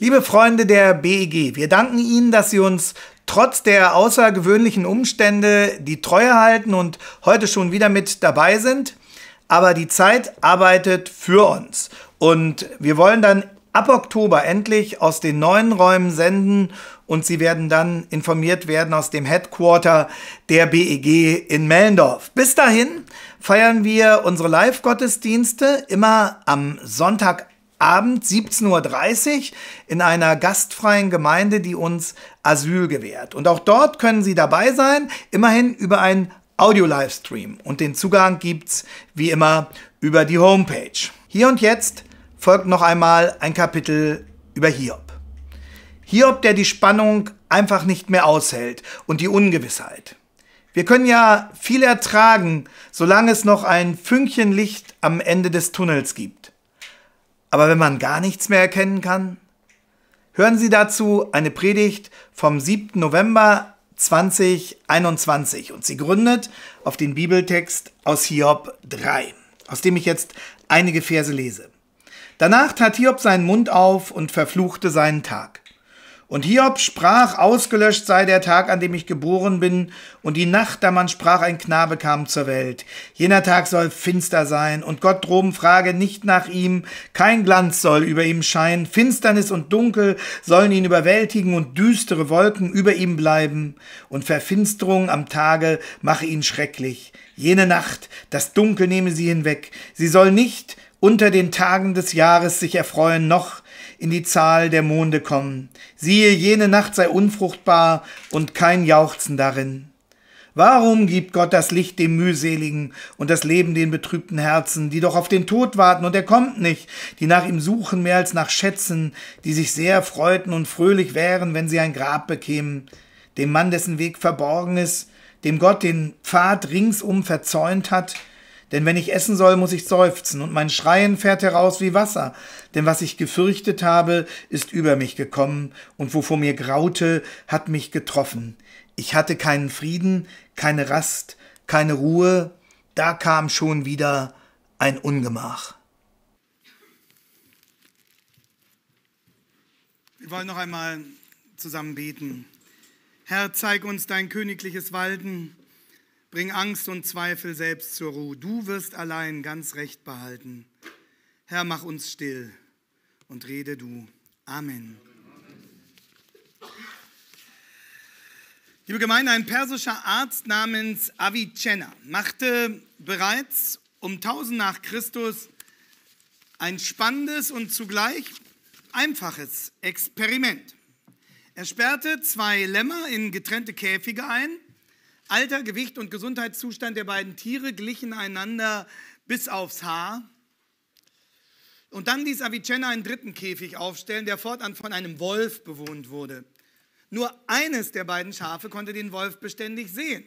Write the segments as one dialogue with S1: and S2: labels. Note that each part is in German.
S1: Liebe Freunde der BEG, wir danken Ihnen, dass Sie uns trotz der außergewöhnlichen Umstände die Treue halten und heute schon wieder mit dabei sind. Aber die Zeit arbeitet für uns und wir wollen dann ab Oktober endlich aus den neuen Räumen senden und Sie werden dann informiert werden aus dem Headquarter der BEG in Mellendorf. Bis dahin feiern wir unsere Live-Gottesdienste immer am Sonntag Abend 17.30 Uhr in einer gastfreien Gemeinde, die uns Asyl gewährt. Und auch dort können Sie dabei sein, immerhin über einen Audio-Livestream. Und den Zugang gibt's wie immer über die Homepage. Hier und jetzt folgt noch einmal ein Kapitel über Hiob. Hiob, der die Spannung einfach nicht mehr aushält und die Ungewissheit. Wir können ja viel ertragen, solange es noch ein Fünkchen Licht am Ende des Tunnels gibt. Aber wenn man gar nichts mehr erkennen kann? Hören Sie dazu eine Predigt vom 7. November 2021 und sie gründet auf den Bibeltext aus Hiob 3, aus dem ich jetzt einige Verse lese. Danach tat Hiob seinen Mund auf und verfluchte seinen Tag. Und Hiob sprach, ausgelöscht sei der Tag, an dem ich geboren bin, und die Nacht, da man sprach, ein Knabe kam zur Welt. Jener Tag soll finster sein, und Gott droben frage nicht nach ihm, kein Glanz soll über ihm scheinen, Finsternis und Dunkel sollen ihn überwältigen, und düstere Wolken über ihm bleiben, und Verfinsterung am Tage mache ihn schrecklich. Jene Nacht, das Dunkel nehme sie hinweg, sie soll nicht unter den Tagen des Jahres sich erfreuen, noch in die Zahl der Monde kommen. Siehe, jene Nacht sei unfruchtbar und kein Jauchzen darin. Warum gibt Gott das Licht dem Mühseligen und das Leben den betrübten Herzen, die doch auf den Tod warten und er kommt nicht, die nach ihm suchen mehr als nach Schätzen, die sich sehr freuten und fröhlich wären, wenn sie ein Grab bekämen, dem Mann, dessen Weg verborgen ist, dem Gott den Pfad ringsum verzäunt hat, denn wenn ich essen soll, muss ich seufzen, und mein Schreien fährt heraus wie Wasser. Denn was ich gefürchtet habe, ist über mich gekommen, und wovor mir graute, hat mich getroffen. Ich hatte keinen Frieden, keine Rast, keine Ruhe, da kam schon wieder ein Ungemach. Wir wollen noch einmal zusammen beten. Herr, zeig uns dein königliches Walden. Bring Angst und Zweifel selbst zur Ruhe. Du wirst allein ganz recht behalten. Herr, mach uns still und rede du. Amen. Liebe Gemeinde, ein persischer Arzt namens Avicenna machte bereits um 1000 nach Christus ein spannendes und zugleich einfaches Experiment. Er sperrte zwei Lämmer in getrennte Käfige ein Alter, Gewicht und Gesundheitszustand der beiden Tiere glichen einander bis aufs Haar. Und dann ließ Avicenna einen dritten Käfig aufstellen, der fortan von einem Wolf bewohnt wurde. Nur eines der beiden Schafe konnte den Wolf beständig sehen.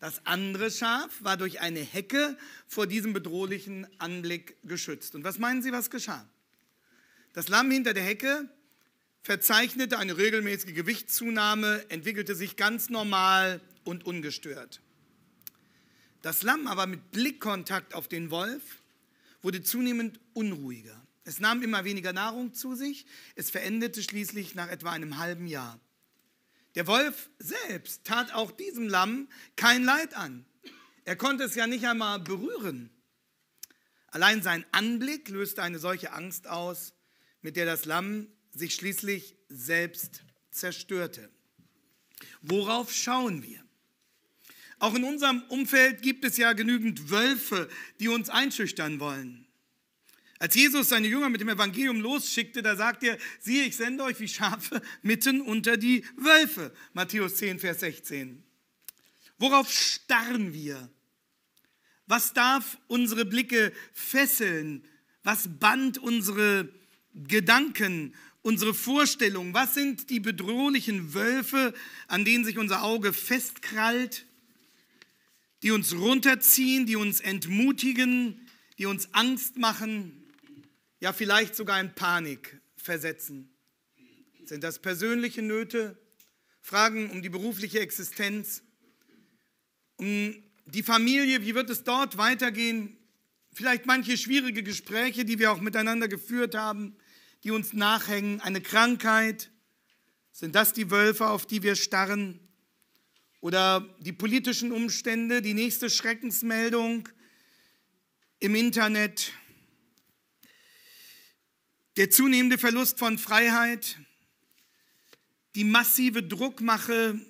S1: Das andere Schaf war durch eine Hecke vor diesem bedrohlichen Anblick geschützt. Und was meinen Sie, was geschah? Das Lamm hinter der Hecke verzeichnete eine regelmäßige Gewichtszunahme, entwickelte sich ganz normal und ungestört. Das Lamm aber mit Blickkontakt auf den Wolf wurde zunehmend unruhiger. Es nahm immer weniger Nahrung zu sich, es verendete schließlich nach etwa einem halben Jahr. Der Wolf selbst tat auch diesem Lamm kein Leid an. Er konnte es ja nicht einmal berühren. Allein sein Anblick löste eine solche Angst aus, mit der das Lamm sich schließlich selbst zerstörte. Worauf schauen wir? Auch in unserem Umfeld gibt es ja genügend Wölfe, die uns einschüchtern wollen. Als Jesus seine Jünger mit dem Evangelium losschickte, da sagt er, siehe, ich sende euch wie Schafe mitten unter die Wölfe. Matthäus 10, Vers 16. Worauf starren wir? Was darf unsere Blicke fesseln? Was band unsere Gedanken, unsere Vorstellungen? Was sind die bedrohlichen Wölfe, an denen sich unser Auge festkrallt? die uns runterziehen, die uns entmutigen, die uns Angst machen, ja vielleicht sogar in Panik versetzen. Sind das persönliche Nöte, Fragen um die berufliche Existenz, um die Familie, wie wird es dort weitergehen? Vielleicht manche schwierige Gespräche, die wir auch miteinander geführt haben, die uns nachhängen, eine Krankheit. Sind das die Wölfe, auf die wir starren? oder die politischen Umstände, die nächste Schreckensmeldung im Internet, der zunehmende Verlust von Freiheit, die massive Druckmache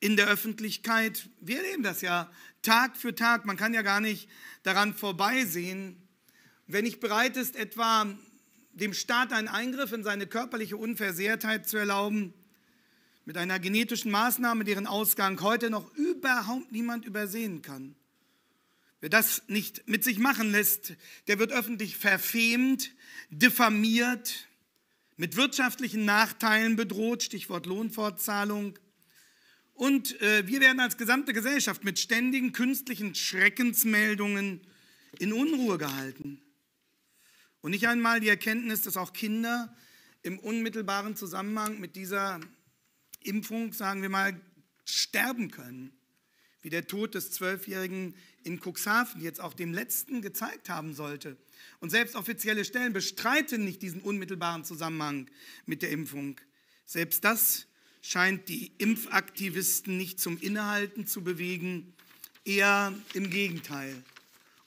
S1: in der Öffentlichkeit. Wir erleben das ja Tag für Tag. Man kann ja gar nicht daran vorbeisehen. Wenn nicht bereit ist, etwa dem Staat einen Eingriff in seine körperliche Unversehrtheit zu erlauben, mit einer genetischen Maßnahme, deren Ausgang heute noch überhaupt niemand übersehen kann. Wer das nicht mit sich machen lässt, der wird öffentlich verfemt, diffamiert, mit wirtschaftlichen Nachteilen bedroht, Stichwort Lohnfortzahlung. Und äh, wir werden als gesamte Gesellschaft mit ständigen künstlichen Schreckensmeldungen in Unruhe gehalten. Und nicht einmal die Erkenntnis, dass auch Kinder im unmittelbaren Zusammenhang mit dieser Impfung, sagen wir mal, sterben können, wie der Tod des Zwölfjährigen in Cuxhaven jetzt auch dem Letzten gezeigt haben sollte. Und selbst offizielle Stellen bestreiten nicht diesen unmittelbaren Zusammenhang mit der Impfung. Selbst das scheint die Impfaktivisten nicht zum Innehalten zu bewegen, eher im Gegenteil.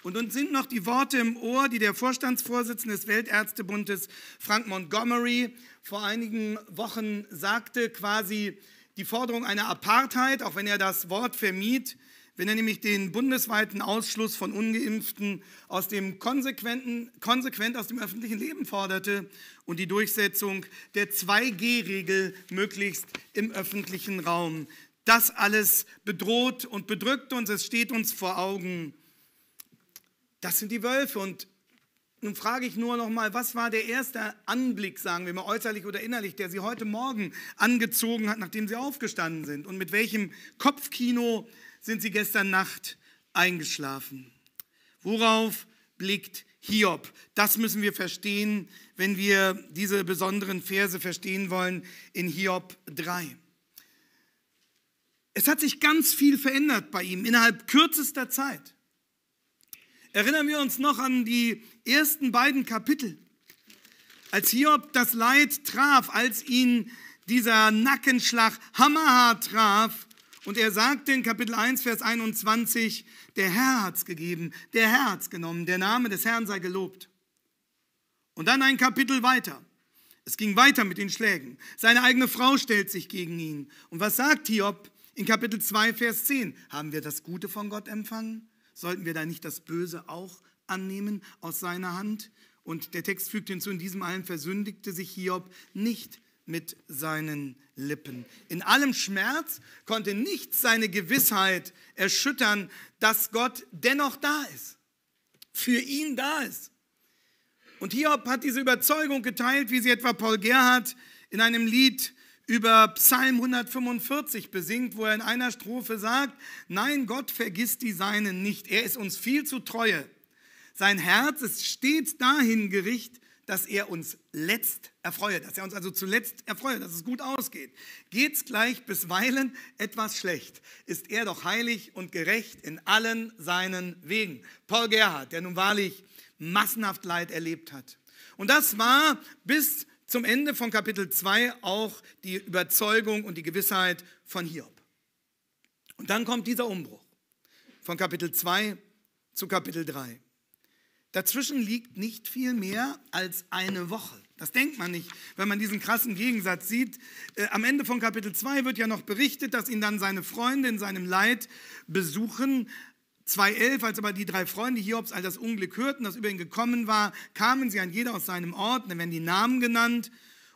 S1: Und uns sind noch die Worte im Ohr, die der Vorstandsvorsitzende des Weltärztebundes Frank Montgomery vor einigen Wochen sagte, quasi die Forderung einer Apartheid, auch wenn er das Wort vermied, wenn er nämlich den bundesweiten Ausschluss von Ungeimpften aus dem konsequenten, konsequent aus dem öffentlichen Leben forderte und die Durchsetzung der 2G-Regel möglichst im öffentlichen Raum. Das alles bedroht und bedrückt uns, es steht uns vor Augen. Das sind die Wölfe. Und nun frage ich nur nochmal, was war der erste Anblick, sagen wir mal äußerlich oder innerlich, der Sie heute Morgen angezogen hat, nachdem Sie aufgestanden sind? Und mit welchem Kopfkino sind Sie gestern Nacht eingeschlafen? Worauf blickt Hiob? Das müssen wir verstehen, wenn wir diese besonderen Verse verstehen wollen in Hiob 3. Es hat sich ganz viel verändert bei ihm innerhalb kürzester Zeit. Erinnern wir uns noch an die ersten beiden Kapitel, als Hiob das Leid traf, als ihn dieser Nackenschlag hammerhart traf. Und er sagte in Kapitel 1, Vers 21, der Herr hat's gegeben, der Herr hat's genommen, der Name des Herrn sei gelobt. Und dann ein Kapitel weiter. Es ging weiter mit den Schlägen. Seine eigene Frau stellt sich gegen ihn. Und was sagt Hiob in Kapitel 2, Vers 10? Haben wir das Gute von Gott empfangen? Sollten wir da nicht das Böse auch annehmen aus seiner Hand? Und der Text fügt hinzu, in diesem allen versündigte sich Hiob nicht mit seinen Lippen. In allem Schmerz konnte nichts seine Gewissheit erschüttern, dass Gott dennoch da ist, für ihn da ist. Und Hiob hat diese Überzeugung geteilt, wie sie etwa Paul Gerhardt in einem Lied über Psalm 145 besingt, wo er in einer Strophe sagt, nein, Gott vergisst die Seinen nicht, er ist uns viel zu treue. Sein Herz ist stets dahin gerichtet, dass er uns letzt erfreue, dass er uns also zuletzt erfreue, dass es gut ausgeht. Geht's gleich bisweilen etwas schlecht, ist er doch heilig und gerecht in allen seinen Wegen. Paul Gerhard, der nun wahrlich massenhaft Leid erlebt hat. Und das war bis zum Ende von Kapitel 2 auch die Überzeugung und die Gewissheit von Hiob. Und dann kommt dieser Umbruch von Kapitel 2 zu Kapitel 3. Dazwischen liegt nicht viel mehr als eine Woche. Das denkt man nicht, wenn man diesen krassen Gegensatz sieht. Äh, am Ende von Kapitel 2 wird ja noch berichtet, dass ihn dann seine Freunde in seinem Leid besuchen 2.11, als aber die drei Freunde Hiobs all das Unglück hörten, das über ihn gekommen war, kamen sie an jeder aus seinem Ort, dann werden die Namen genannt.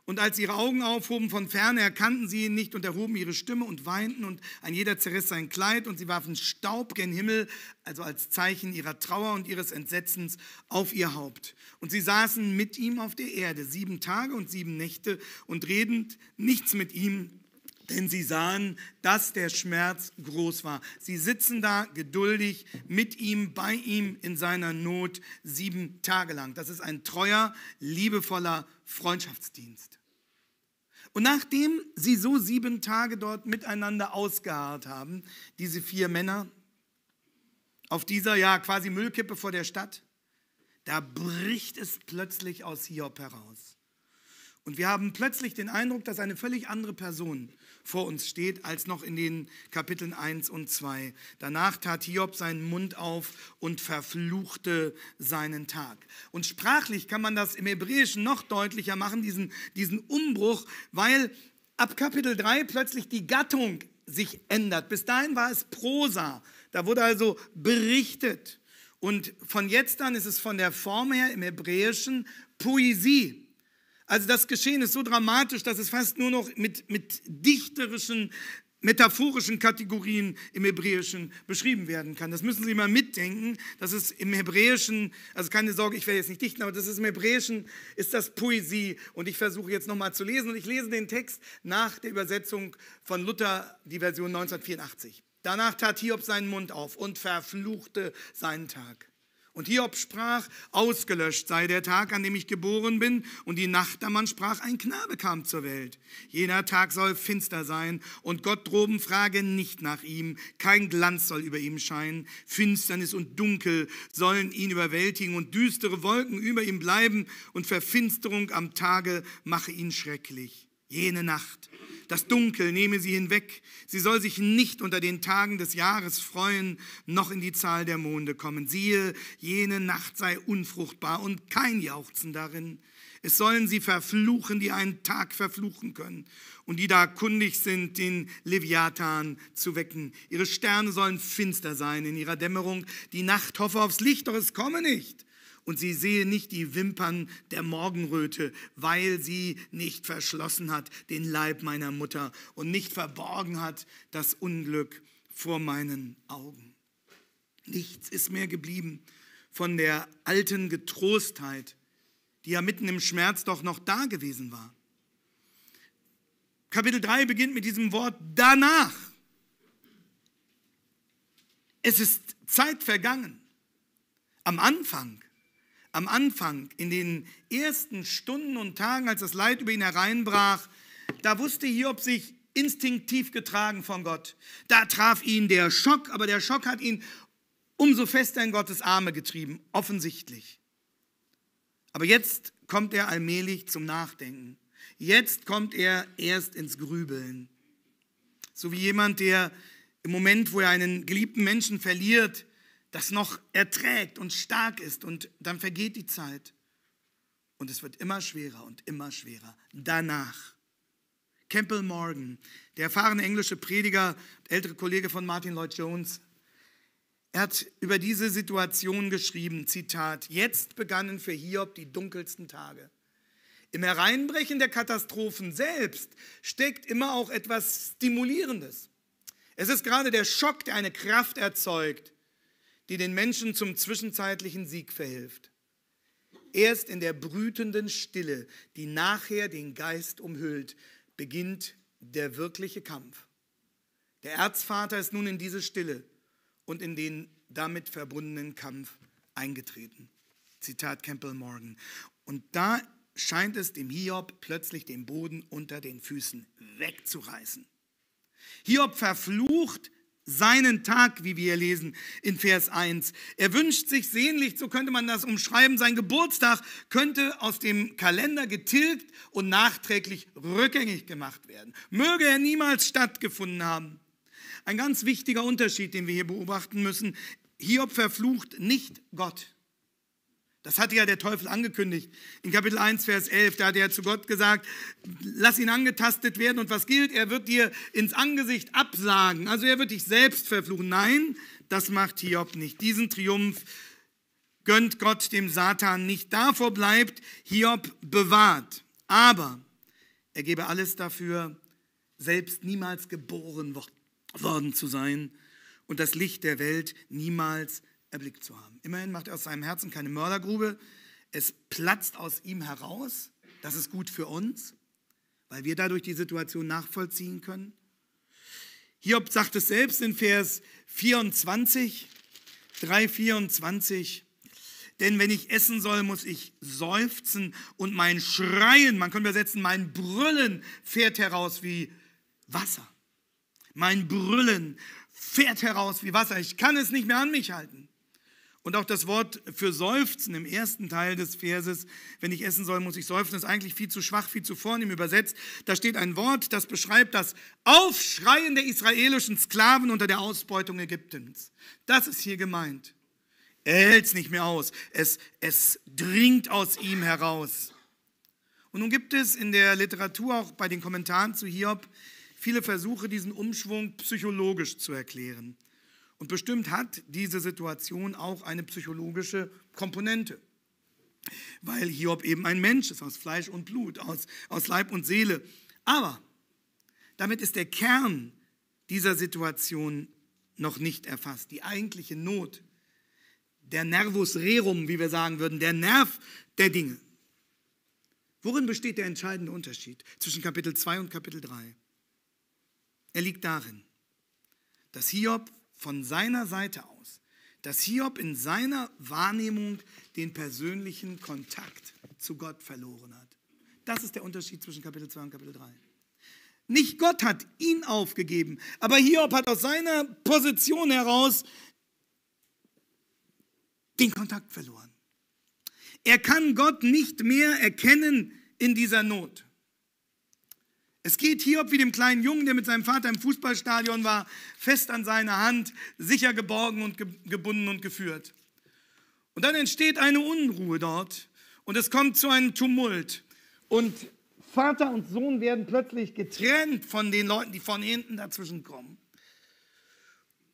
S1: Und als sie ihre Augen aufhoben von ferne, erkannten sie ihn nicht und erhoben ihre Stimme und weinten und ein jeder zerriss sein Kleid und sie warfen Staub gen Himmel, also als Zeichen ihrer Trauer und ihres Entsetzens auf ihr Haupt. Und sie saßen mit ihm auf der Erde sieben Tage und sieben Nächte und redend nichts mit ihm denn sie sahen, dass der Schmerz groß war. Sie sitzen da geduldig mit ihm, bei ihm in seiner Not sieben Tage lang. Das ist ein treuer, liebevoller Freundschaftsdienst. Und nachdem sie so sieben Tage dort miteinander ausgeharrt haben, diese vier Männer, auf dieser ja quasi Müllkippe vor der Stadt, da bricht es plötzlich aus Hiob heraus. Und wir haben plötzlich den Eindruck, dass eine völlig andere Person vor uns steht, als noch in den Kapiteln 1 und 2. Danach tat Hiob seinen Mund auf und verfluchte seinen Tag. Und sprachlich kann man das im Hebräischen noch deutlicher machen, diesen, diesen Umbruch, weil ab Kapitel 3 plötzlich die Gattung sich ändert. Bis dahin war es Prosa, da wurde also berichtet. Und von jetzt an ist es von der Form her im Hebräischen Poesie. Also das Geschehen ist so dramatisch, dass es fast nur noch mit, mit dichterischen, metaphorischen Kategorien im Hebräischen beschrieben werden kann. Das müssen Sie mal mitdenken. Das ist im Hebräischen, also keine Sorge, ich werde jetzt nicht dichten, aber das ist im Hebräischen, ist das Poesie. Und ich versuche jetzt nochmal zu lesen und ich lese den Text nach der Übersetzung von Luther, die Version 1984. Danach tat Hiob seinen Mund auf und verfluchte seinen Tag. Und Hiob sprach, ausgelöscht sei der Tag, an dem ich geboren bin, und die Nacht, da man sprach, ein Knabe kam zur Welt. Jener Tag soll finster sein, und Gott droben frage nicht nach ihm, kein Glanz soll über ihm scheinen, Finsternis und Dunkel sollen ihn überwältigen, und düstere Wolken über ihm bleiben, und Verfinsterung am Tage mache ihn schrecklich jene Nacht. Das Dunkel nehme sie hinweg. Sie soll sich nicht unter den Tagen des Jahres freuen, noch in die Zahl der Monde kommen. Siehe, jene Nacht sei unfruchtbar und kein Jauchzen darin. Es sollen sie verfluchen, die einen Tag verfluchen können und die da kundig sind, den Leviathan zu wecken. Ihre Sterne sollen finster sein in ihrer Dämmerung. Die Nacht hoffe aufs Licht, doch es komme nicht und sie sehe nicht die Wimpern der Morgenröte, weil sie nicht verschlossen hat den Leib meiner Mutter und nicht verborgen hat das Unglück vor meinen Augen. Nichts ist mehr geblieben von der alten Getrostheit, die ja mitten im Schmerz doch noch da gewesen war. Kapitel 3 beginnt mit diesem Wort danach. Es ist Zeit vergangen. Am Anfang am Anfang, in den ersten Stunden und Tagen, als das Leid über ihn hereinbrach, da wusste Hiob sich instinktiv getragen von Gott. Da traf ihn der Schock, aber der Schock hat ihn umso fester in Gottes Arme getrieben, offensichtlich. Aber jetzt kommt er allmählich zum Nachdenken. Jetzt kommt er erst ins Grübeln. So wie jemand, der im Moment, wo er einen geliebten Menschen verliert, das noch erträgt und stark ist und dann vergeht die Zeit. Und es wird immer schwerer und immer schwerer. Danach. Campbell Morgan, der erfahrene englische Prediger, ältere Kollege von Martin Lloyd Jones, er hat über diese Situation geschrieben, Zitat, jetzt begannen für Hiob die dunkelsten Tage. Im Hereinbrechen der Katastrophen selbst steckt immer auch etwas Stimulierendes. Es ist gerade der Schock, der eine Kraft erzeugt, die den Menschen zum zwischenzeitlichen Sieg verhilft. Erst in der brütenden Stille, die nachher den Geist umhüllt, beginnt der wirkliche Kampf. Der Erzvater ist nun in diese Stille und in den damit verbundenen Kampf eingetreten. Zitat Campbell Morgan. Und da scheint es dem Hiob plötzlich den Boden unter den Füßen wegzureißen. Hiob verflucht seinen Tag, wie wir lesen in Vers 1. Er wünscht sich sehnlich, so könnte man das umschreiben, sein Geburtstag könnte aus dem Kalender getilgt und nachträglich rückgängig gemacht werden. Möge er niemals stattgefunden haben. Ein ganz wichtiger Unterschied, den wir hier beobachten müssen. Hiob verflucht nicht Gott. Das hatte ja der Teufel angekündigt. In Kapitel 1, Vers 11, da hat er zu Gott gesagt, lass ihn angetastet werden und was gilt? Er wird dir ins Angesicht absagen. Also er wird dich selbst verfluchen. Nein, das macht Hiob nicht. Diesen Triumph gönnt Gott dem Satan nicht. Davor bleibt Hiob bewahrt. Aber er gebe alles dafür, selbst niemals geboren worden zu sein und das Licht der Welt niemals zu erblickt zu haben. Immerhin macht er aus seinem Herzen keine Mördergrube. Es platzt aus ihm heraus. Das ist gut für uns, weil wir dadurch die Situation nachvollziehen können. Hiob sagt es selbst in Vers 24, 3, 24. Denn wenn ich essen soll, muss ich seufzen und mein Schreien, man könnte übersetzen, mein Brüllen fährt heraus wie Wasser. Mein Brüllen fährt heraus wie Wasser. Ich kann es nicht mehr an mich halten. Und auch das Wort für seufzen im ersten Teil des Verses, wenn ich essen soll, muss ich seufzen, ist eigentlich viel zu schwach, viel zu vornehm übersetzt. Da steht ein Wort, das beschreibt das Aufschreien der israelischen Sklaven unter der Ausbeutung Ägyptens. Das ist hier gemeint. Er hält es nicht mehr aus. Es, es dringt aus ihm heraus. Und nun gibt es in der Literatur, auch bei den Kommentaren zu Hiob, viele Versuche, diesen Umschwung psychologisch zu erklären. Und bestimmt hat diese Situation auch eine psychologische Komponente, weil Hiob eben ein Mensch ist, aus Fleisch und Blut, aus, aus Leib und Seele. Aber damit ist der Kern dieser Situation noch nicht erfasst, die eigentliche Not, der Nervus rerum, wie wir sagen würden, der Nerv der Dinge. Worin besteht der entscheidende Unterschied zwischen Kapitel 2 und Kapitel 3? Er liegt darin, dass Hiob von seiner Seite aus, dass Hiob in seiner Wahrnehmung den persönlichen Kontakt zu Gott verloren hat. Das ist der Unterschied zwischen Kapitel 2 und Kapitel 3. Nicht Gott hat ihn aufgegeben, aber Hiob hat aus seiner Position heraus den Kontakt verloren. Er kann Gott nicht mehr erkennen in dieser Not. Es geht Hiob wie dem kleinen Jungen, der mit seinem Vater im Fußballstadion war, fest an seiner Hand, sicher geborgen und gebunden und geführt. Und dann entsteht eine Unruhe dort und es kommt zu einem Tumult. Und Vater und Sohn werden plötzlich getrennt von den Leuten, die von hinten dazwischen kommen.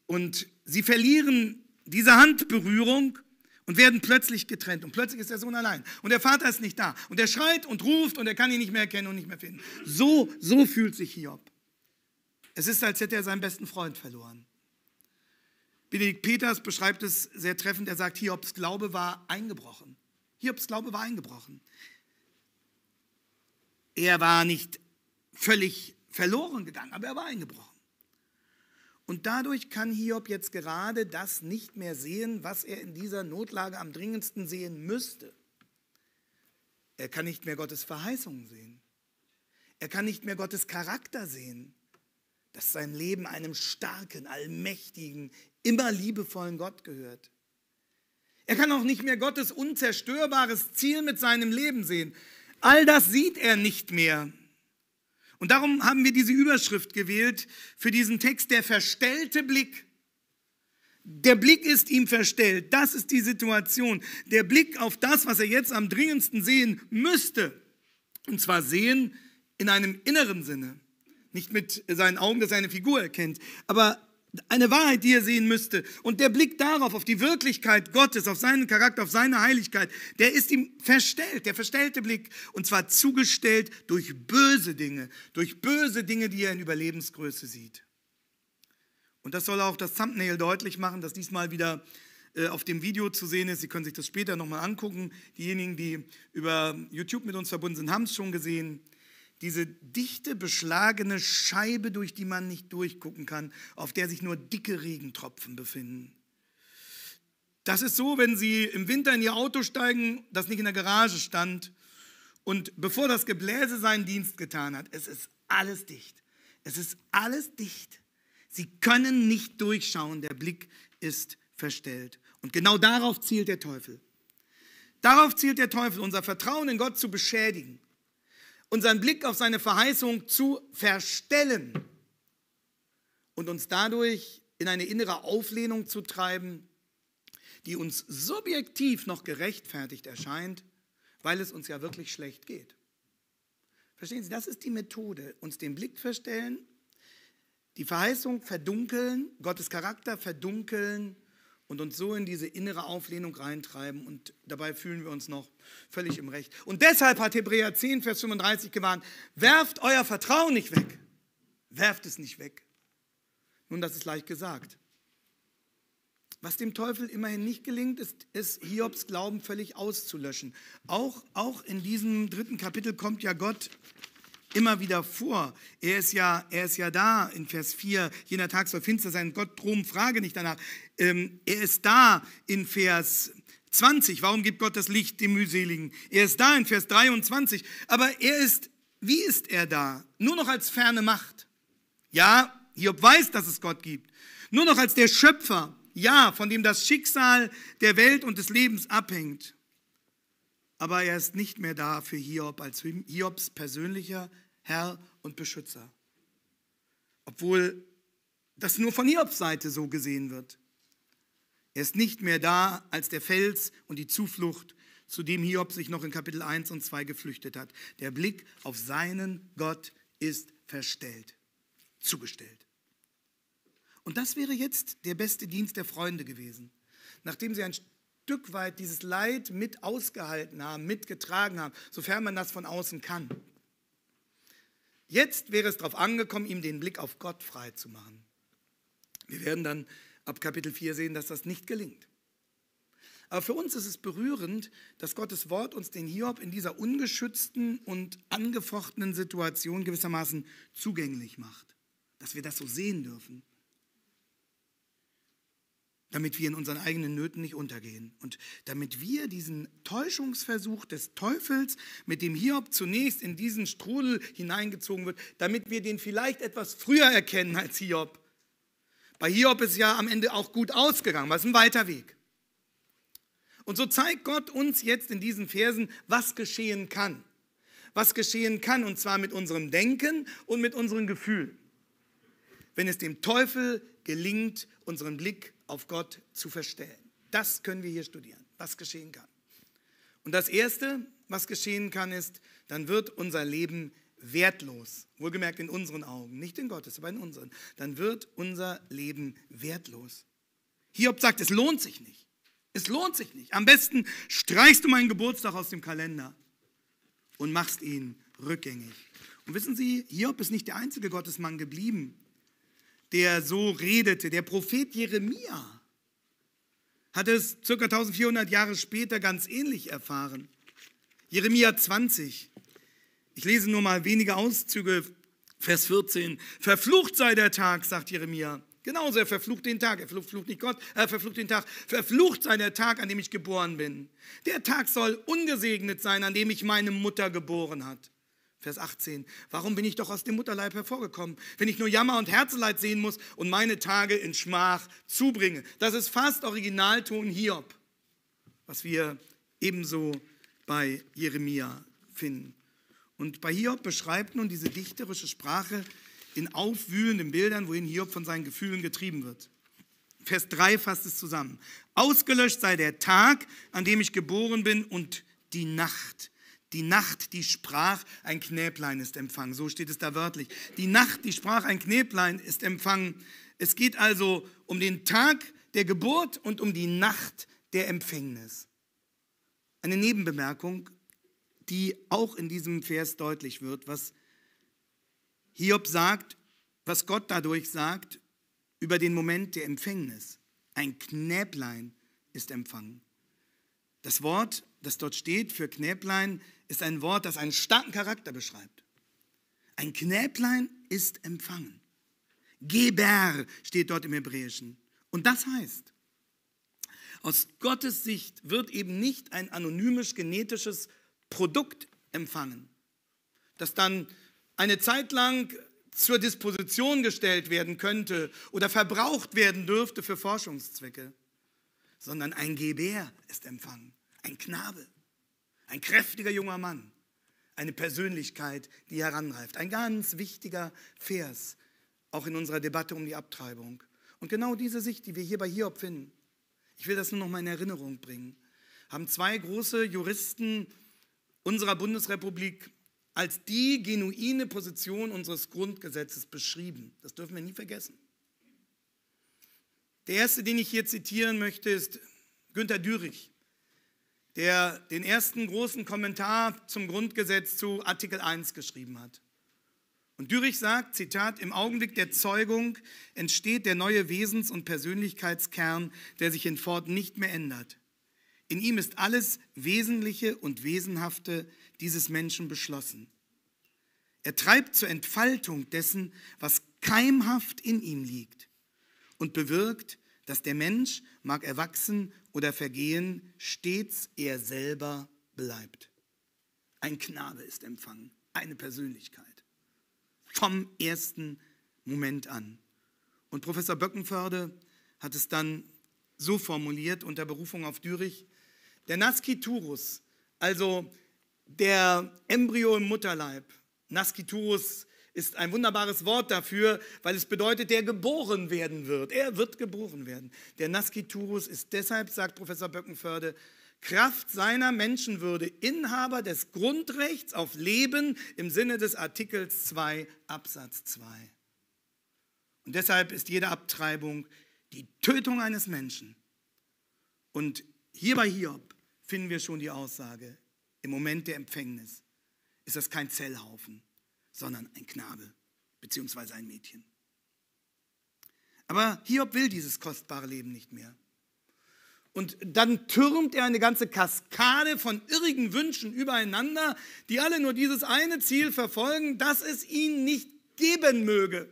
S1: Und sie verlieren diese Handberührung und werden plötzlich getrennt und plötzlich ist der Sohn allein und der Vater ist nicht da und er schreit und ruft und er kann ihn nicht mehr erkennen und nicht mehr finden. So, so fühlt sich Hiob. Es ist, als hätte er seinen besten Freund verloren. Benedikt Peters beschreibt es sehr treffend. Er sagt, Hiobs Glaube war eingebrochen. Hiobs Glaube war eingebrochen. Er war nicht völlig verloren gegangen, aber er war eingebrochen. Und dadurch kann Hiob jetzt gerade das nicht mehr sehen, was er in dieser Notlage am dringendsten sehen müsste. Er kann nicht mehr Gottes Verheißungen sehen. Er kann nicht mehr Gottes Charakter sehen, dass sein Leben einem starken, allmächtigen, immer liebevollen Gott gehört. Er kann auch nicht mehr Gottes unzerstörbares Ziel mit seinem Leben sehen. All das sieht er nicht mehr. Und darum haben wir diese Überschrift gewählt für diesen Text, der verstellte Blick. Der Blick ist ihm verstellt. Das ist die Situation. Der Blick auf das, was er jetzt am dringendsten sehen müsste. Und zwar sehen in einem inneren Sinne. Nicht mit seinen Augen, dass er eine Figur erkennt, aber eine Wahrheit, die er sehen müsste. Und der Blick darauf, auf die Wirklichkeit Gottes, auf seinen Charakter, auf seine Heiligkeit, der ist ihm verstellt, der verstellte Blick. Und zwar zugestellt durch böse Dinge, durch böse Dinge, die er in Überlebensgröße sieht. Und das soll auch das Thumbnail deutlich machen, das diesmal wieder äh, auf dem Video zu sehen ist. Sie können sich das später nochmal angucken. Diejenigen, die über YouTube mit uns verbunden sind, haben es schon gesehen diese dichte, beschlagene Scheibe, durch die man nicht durchgucken kann, auf der sich nur dicke Regentropfen befinden. Das ist so, wenn Sie im Winter in Ihr Auto steigen, das nicht in der Garage stand und bevor das Gebläse seinen Dienst getan hat. Es ist alles dicht. Es ist alles dicht. Sie können nicht durchschauen. Der Blick ist verstellt. Und genau darauf zielt der Teufel. Darauf zielt der Teufel, unser Vertrauen in Gott zu beschädigen unseren Blick auf seine Verheißung zu verstellen und uns dadurch in eine innere Auflehnung zu treiben, die uns subjektiv noch gerechtfertigt erscheint, weil es uns ja wirklich schlecht geht. Verstehen Sie, das ist die Methode, uns den Blick verstellen, die Verheißung verdunkeln, Gottes Charakter verdunkeln und uns so in diese innere Auflehnung reintreiben und dabei fühlen wir uns noch völlig im Recht. Und deshalb hat Hebräer 10, Vers 35 gewarnt, werft euer Vertrauen nicht weg. Werft es nicht weg. Nun, das ist leicht gesagt. Was dem Teufel immerhin nicht gelingt, ist, ist Hiobs Glauben völlig auszulöschen. Auch, auch in diesem dritten Kapitel kommt ja Gott immer wieder vor. Er ist ja, er ist ja da in Vers 4, jener Tag soll finster sein, Gott drum, frage nicht danach. Ähm, er ist da in Vers 20, warum gibt Gott das Licht dem Mühseligen? Er ist da in Vers 23, aber er ist, wie ist er da? Nur noch als ferne Macht. Ja, Hiob weiß, dass es Gott gibt. Nur noch als der Schöpfer, ja, von dem das Schicksal der Welt und des Lebens abhängt aber er ist nicht mehr da für Hiob als Hiobs persönlicher Herr und Beschützer. Obwohl das nur von Hiobs Seite so gesehen wird. Er ist nicht mehr da als der Fels und die Zuflucht, zu dem Hiob sich noch in Kapitel 1 und 2 geflüchtet hat. Der Blick auf seinen Gott ist verstellt, zugestellt. Und das wäre jetzt der beste Dienst der Freunde gewesen. Nachdem sie ein Stück weit dieses Leid mit ausgehalten haben, mitgetragen haben, sofern man das von außen kann. Jetzt wäre es darauf angekommen, ihm den Blick auf Gott frei zu machen. Wir werden dann ab Kapitel 4 sehen, dass das nicht gelingt. Aber für uns ist es berührend, dass Gottes Wort uns den Hiob in dieser ungeschützten und angefochtenen Situation gewissermaßen zugänglich macht. Dass wir das so sehen dürfen damit wir in unseren eigenen Nöten nicht untergehen und damit wir diesen Täuschungsversuch des Teufels, mit dem Hiob zunächst in diesen Strudel hineingezogen wird, damit wir den vielleicht etwas früher erkennen als Hiob. Bei Hiob ist ja am Ende auch gut ausgegangen, was ein weiter Weg. Und so zeigt Gott uns jetzt in diesen Versen, was geschehen kann. Was geschehen kann, und zwar mit unserem Denken und mit unseren Gefühlen. Wenn es dem Teufel gelingt, unseren Blick auf Gott zu verstellen. Das können wir hier studieren, was geschehen kann. Und das Erste, was geschehen kann, ist, dann wird unser Leben wertlos. Wohlgemerkt in unseren Augen, nicht in Gottes, aber in unseren. Dann wird unser Leben wertlos. Hiob sagt, es lohnt sich nicht. Es lohnt sich nicht. Am besten streichst du meinen Geburtstag aus dem Kalender und machst ihn rückgängig. Und wissen Sie, Hiob ist nicht der einzige Gottesmann geblieben, der so redete. Der Prophet Jeremia hat es circa 1400 Jahre später ganz ähnlich erfahren. Jeremia 20. Ich lese nur mal wenige Auszüge. Vers 14. Verflucht sei der Tag, sagt Jeremia. Genauso, er verflucht den Tag. Er verflucht nicht Gott, er verflucht den Tag. Verflucht sei der Tag, an dem ich geboren bin. Der Tag soll ungesegnet sein, an dem ich meine Mutter geboren hat. Vers 18. Warum bin ich doch aus dem Mutterleib hervorgekommen, wenn ich nur Jammer und Herzeleid sehen muss und meine Tage in Schmach zubringe? Das ist fast Originalton Hiob, was wir ebenso bei Jeremia finden. Und bei Hiob beschreibt nun diese dichterische Sprache in aufwühlenden Bildern, wohin Hiob von seinen Gefühlen getrieben wird. Vers 3 fasst es zusammen. Ausgelöscht sei der Tag, an dem ich geboren bin, und die Nacht, die Nacht, die sprach, ein Knäblein ist empfangen. So steht es da wörtlich. Die Nacht, die sprach, ein Knäblein ist empfangen. Es geht also um den Tag der Geburt und um die Nacht der Empfängnis. Eine Nebenbemerkung, die auch in diesem Vers deutlich wird, was Hiob sagt, was Gott dadurch sagt über den Moment der Empfängnis. Ein Knäblein ist empfangen. Das Wort, das dort steht für Knäblein, ist ein Wort, das einen starken Charakter beschreibt. Ein Knäblein ist empfangen. Geber steht dort im Hebräischen. Und das heißt, aus Gottes Sicht wird eben nicht ein anonymisch genetisches Produkt empfangen, das dann eine Zeit lang zur Disposition gestellt werden könnte oder verbraucht werden dürfte für Forschungszwecke, sondern ein Geber ist empfangen, ein Knabe. Ein kräftiger junger Mann. Eine Persönlichkeit, die heranreift. Ein ganz wichtiger Vers, auch in unserer Debatte um die Abtreibung. Und genau diese Sicht, die wir hier bei Hiob finden, ich will das nur noch mal in Erinnerung bringen, haben zwei große Juristen unserer Bundesrepublik als die genuine Position unseres Grundgesetzes beschrieben. Das dürfen wir nie vergessen. Der erste, den ich hier zitieren möchte, ist Günter Dürich der den ersten großen Kommentar zum Grundgesetz zu Artikel 1 geschrieben hat. Und Dürich sagt, Zitat, im Augenblick der Zeugung entsteht der neue Wesens- und Persönlichkeitskern, der sich in Ford nicht mehr ändert. In ihm ist alles Wesentliche und Wesenhafte dieses Menschen beschlossen. Er treibt zur Entfaltung dessen, was keimhaft in ihm liegt und bewirkt dass der Mensch, mag er wachsen oder vergehen, stets er selber bleibt. Ein Knabe ist empfangen, eine Persönlichkeit. Vom ersten Moment an. Und Professor Böckenförde hat es dann so formuliert unter Berufung auf Dürich. Der Nasciturus, also der Embryo im Mutterleib, Nasciturus ist ein wunderbares Wort dafür, weil es bedeutet, der geboren werden wird. Er wird geboren werden. Der Naskiturus ist deshalb, sagt Professor Böckenförde, Kraft seiner Menschenwürde Inhaber des Grundrechts auf Leben im Sinne des Artikels 2 Absatz 2. Und deshalb ist jede Abtreibung die Tötung eines Menschen. Und hier bei Hiob finden wir schon die Aussage, im Moment der Empfängnis ist das kein Zellhaufen sondern ein Knabe beziehungsweise ein Mädchen. Aber Hiob will dieses kostbare Leben nicht mehr. Und dann türmt er eine ganze Kaskade von irrigen Wünschen übereinander, die alle nur dieses eine Ziel verfolgen, dass es ihn nicht geben möge.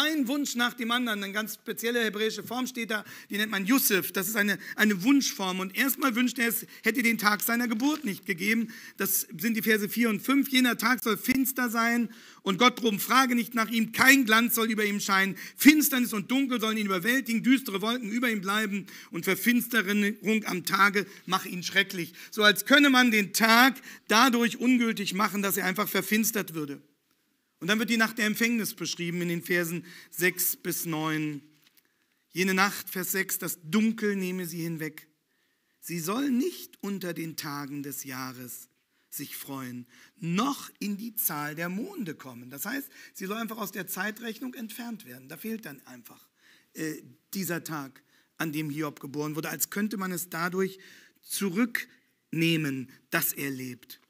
S1: Ein Wunsch nach dem anderen. Eine ganz spezielle hebräische Form steht da, die nennt man Yusuf. Das ist eine, eine Wunschform. Und erstmal wünscht er es, hätte den Tag seiner Geburt nicht gegeben. Das sind die Verse 4 und 5. Jener Tag soll finster sein und Gott drum frage nicht nach ihm. Kein Glanz soll über ihm scheinen. Finsternis und Dunkel sollen ihn überwältigen. Düstere Wolken über ihm bleiben. Und Verfinsterung am Tage macht ihn schrecklich. So als könne man den Tag dadurch ungültig machen, dass er einfach verfinstert würde. Und dann wird die Nacht der Empfängnis beschrieben in den Versen 6 bis 9. Jene Nacht, Vers 6, das Dunkel nehme sie hinweg. Sie soll nicht unter den Tagen des Jahres sich freuen, noch in die Zahl der Monde kommen. Das heißt, sie soll einfach aus der Zeitrechnung entfernt werden. Da fehlt dann einfach äh, dieser Tag, an dem Hiob geboren wurde, als könnte man es dadurch zurücknehmen, dass er lebt.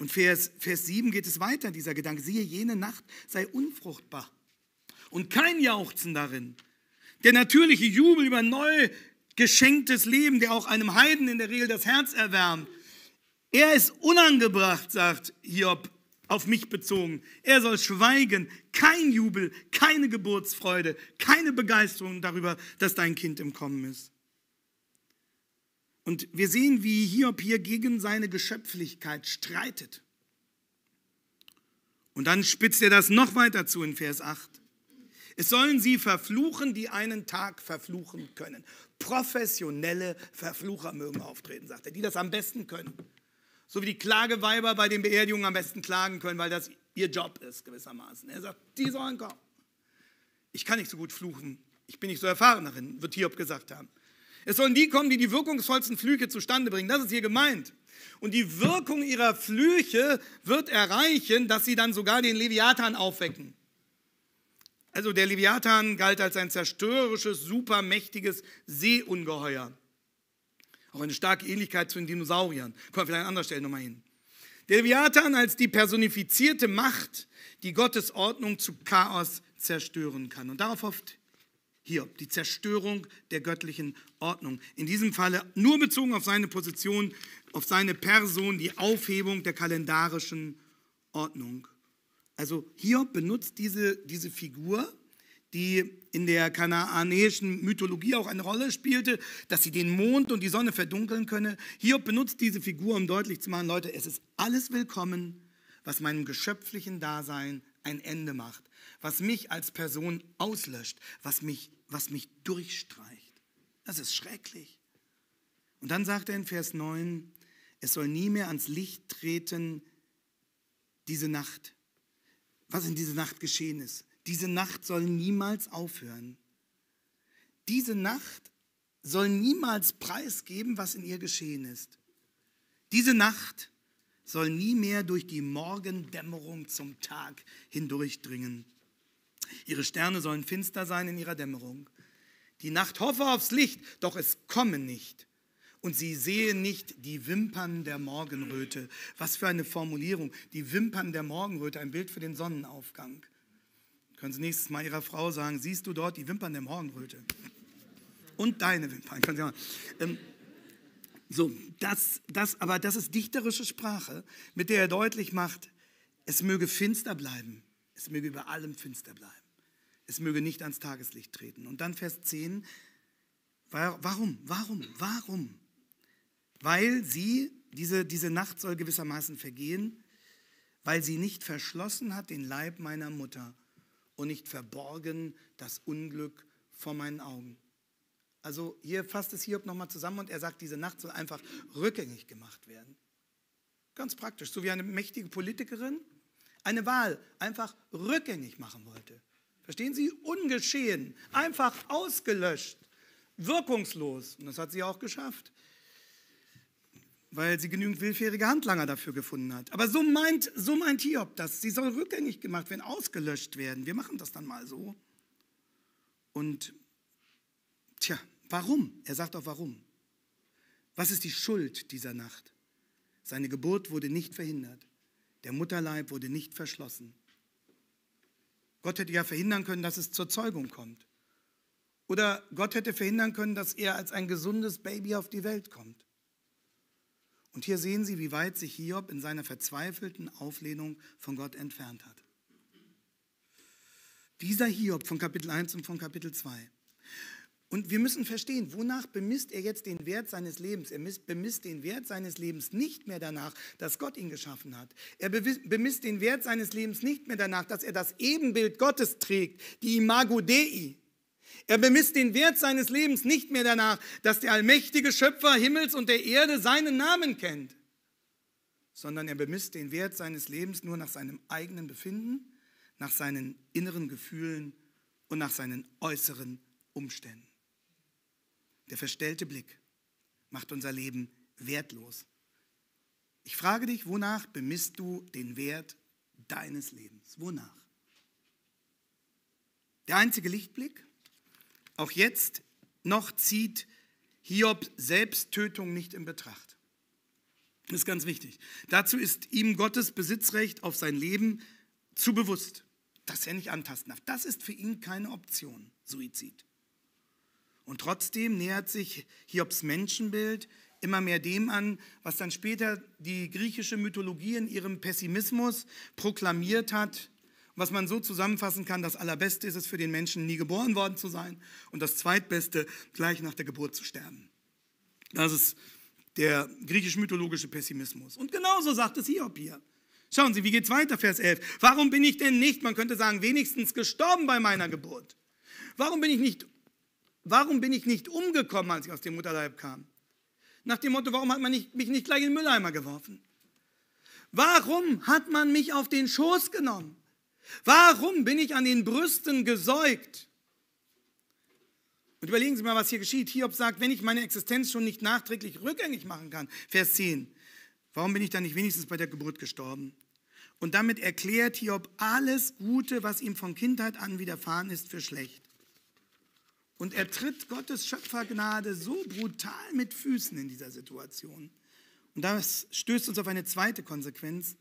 S1: Und Vers, Vers 7 geht es weiter, dieser Gedanke. Siehe, jene Nacht sei unfruchtbar und kein Jauchzen darin. Der natürliche Jubel über neu geschenktes Leben, der auch einem Heiden in der Regel das Herz erwärmt. Er ist unangebracht, sagt Hiob auf mich bezogen. Er soll schweigen, kein Jubel, keine Geburtsfreude, keine Begeisterung darüber, dass dein Kind im Kommen ist. Und wir sehen, wie Hiob hier gegen seine Geschöpflichkeit streitet. Und dann spitzt er das noch weiter zu in Vers 8. Es sollen sie verfluchen, die einen Tag verfluchen können. Professionelle Verflucher mögen auftreten, sagt er, die das am besten können. So wie die Klageweiber bei den Beerdigungen am besten klagen können, weil das ihr Job ist gewissermaßen. Er sagt, die sollen kommen. Ich kann nicht so gut fluchen, ich bin nicht so erfahren darin, wird Hiob gesagt haben. Es sollen die kommen, die die wirkungsvollsten Flüche zustande bringen. Das ist hier gemeint. Und die Wirkung ihrer Flüche wird erreichen, dass sie dann sogar den Leviathan aufwecken. Also der Leviathan galt als ein zerstörerisches, supermächtiges Seeungeheuer. Auch eine starke Ähnlichkeit zu den Dinosauriern. Kommen wir vielleicht an anderer Stelle nochmal hin. Der Leviathan als die personifizierte Macht, die Gottes Ordnung zu Chaos zerstören kann. Und darauf hofft Hiob, die Zerstörung der göttlichen Ordnung. In diesem Falle nur bezogen auf seine Position, auf seine Person, die Aufhebung der kalendarischen Ordnung. Also Hiob benutzt diese, diese Figur, die in der kanaanäischen Mythologie auch eine Rolle spielte, dass sie den Mond und die Sonne verdunkeln könne. Hiob benutzt diese Figur, um deutlich zu machen, Leute, es ist alles willkommen, was meinem geschöpflichen Dasein ein Ende macht, was mich als Person auslöscht, was mich, was mich durchstreicht. Das ist schrecklich. Und dann sagt er in Vers 9, es soll nie mehr ans Licht treten, diese Nacht, was in dieser Nacht geschehen ist. Diese Nacht soll niemals aufhören. Diese Nacht soll niemals preisgeben, was in ihr geschehen ist. Diese Nacht soll nie mehr durch die Morgendämmerung zum Tag hindurchdringen. Ihre Sterne sollen finster sein in ihrer Dämmerung. Die Nacht hoffe aufs Licht, doch es komme nicht. Und sie sehe nicht die Wimpern der Morgenröte. Was für eine Formulierung. Die Wimpern der Morgenröte, ein Bild für den Sonnenaufgang. Können Sie nächstes Mal Ihrer Frau sagen, siehst du dort die Wimpern der Morgenröte? Und deine Wimpern. Können Sie mal. Ähm, so, das, das, aber das ist dichterische Sprache, mit der er deutlich macht, es möge finster bleiben, es möge über allem finster bleiben, es möge nicht ans Tageslicht treten. Und dann Vers 10, warum, warum, warum? Weil sie, diese, diese Nacht soll gewissermaßen vergehen, weil sie nicht verschlossen hat den Leib meiner Mutter und nicht verborgen das Unglück vor meinen Augen. Also hier fasst es Hiob nochmal zusammen und er sagt, diese Nacht soll einfach rückgängig gemacht werden. Ganz praktisch, so wie eine mächtige Politikerin eine Wahl einfach rückgängig machen wollte. Verstehen Sie? Ungeschehen, einfach ausgelöscht, wirkungslos. Und das hat sie auch geschafft, weil sie genügend willfährige Handlanger dafür gefunden hat. Aber so meint, so meint Hiob das. Sie soll rückgängig gemacht werden, ausgelöscht werden. Wir machen das dann mal so. Und tja, Warum? Er sagt auch warum. Was ist die Schuld dieser Nacht? Seine Geburt wurde nicht verhindert. Der Mutterleib wurde nicht verschlossen. Gott hätte ja verhindern können, dass es zur Zeugung kommt. Oder Gott hätte verhindern können, dass er als ein gesundes Baby auf die Welt kommt. Und hier sehen Sie, wie weit sich Hiob in seiner verzweifelten Auflehnung von Gott entfernt hat. Dieser Hiob von Kapitel 1 und von Kapitel 2 und wir müssen verstehen, wonach bemisst er jetzt den Wert seines Lebens? Er bemisst den Wert seines Lebens nicht mehr danach, dass Gott ihn geschaffen hat. Er bemisst den Wert seines Lebens nicht mehr danach, dass er das Ebenbild Gottes trägt, die Imago Dei. Er bemisst den Wert seines Lebens nicht mehr danach, dass der allmächtige Schöpfer Himmels und der Erde seinen Namen kennt, sondern er bemisst den Wert seines Lebens nur nach seinem eigenen Befinden, nach seinen inneren Gefühlen und nach seinen äußeren Umständen. Der verstellte Blick macht unser Leben wertlos. Ich frage dich, wonach bemisst du den Wert deines Lebens? Wonach? Der einzige Lichtblick, auch jetzt noch zieht Hiob Selbsttötung nicht in Betracht. Das ist ganz wichtig. Dazu ist ihm Gottes Besitzrecht auf sein Leben zu bewusst, dass er nicht antasten darf. Das ist für ihn keine Option, Suizid. Und trotzdem nähert sich Hiobs Menschenbild immer mehr dem an, was dann später die griechische Mythologie in ihrem Pessimismus proklamiert hat, was man so zusammenfassen kann, das Allerbeste ist es für den Menschen, nie geboren worden zu sein und das Zweitbeste, gleich nach der Geburt zu sterben. Das ist der griechisch-mythologische Pessimismus. Und genauso sagt es Hiob hier. Schauen Sie, wie geht es weiter, Vers 11. Warum bin ich denn nicht, man könnte sagen, wenigstens gestorben bei meiner Geburt? Warum bin ich nicht Warum bin ich nicht umgekommen, als ich aus dem Mutterleib kam? Nach dem Motto, warum hat man nicht, mich nicht gleich in den Mülleimer geworfen? Warum hat man mich auf den Schoß genommen? Warum bin ich an den Brüsten gesäugt? Und überlegen Sie mal, was hier geschieht. Hiob sagt, wenn ich meine Existenz schon nicht nachträglich rückgängig machen kann, Vers 10, warum bin ich dann nicht wenigstens bei der Geburt gestorben? Und damit erklärt Hiob alles Gute, was ihm von Kindheit an widerfahren ist, für schlecht. Und er tritt Gottes Schöpfergnade so brutal mit Füßen in dieser Situation. Und das stößt uns auf eine zweite Konsequenz.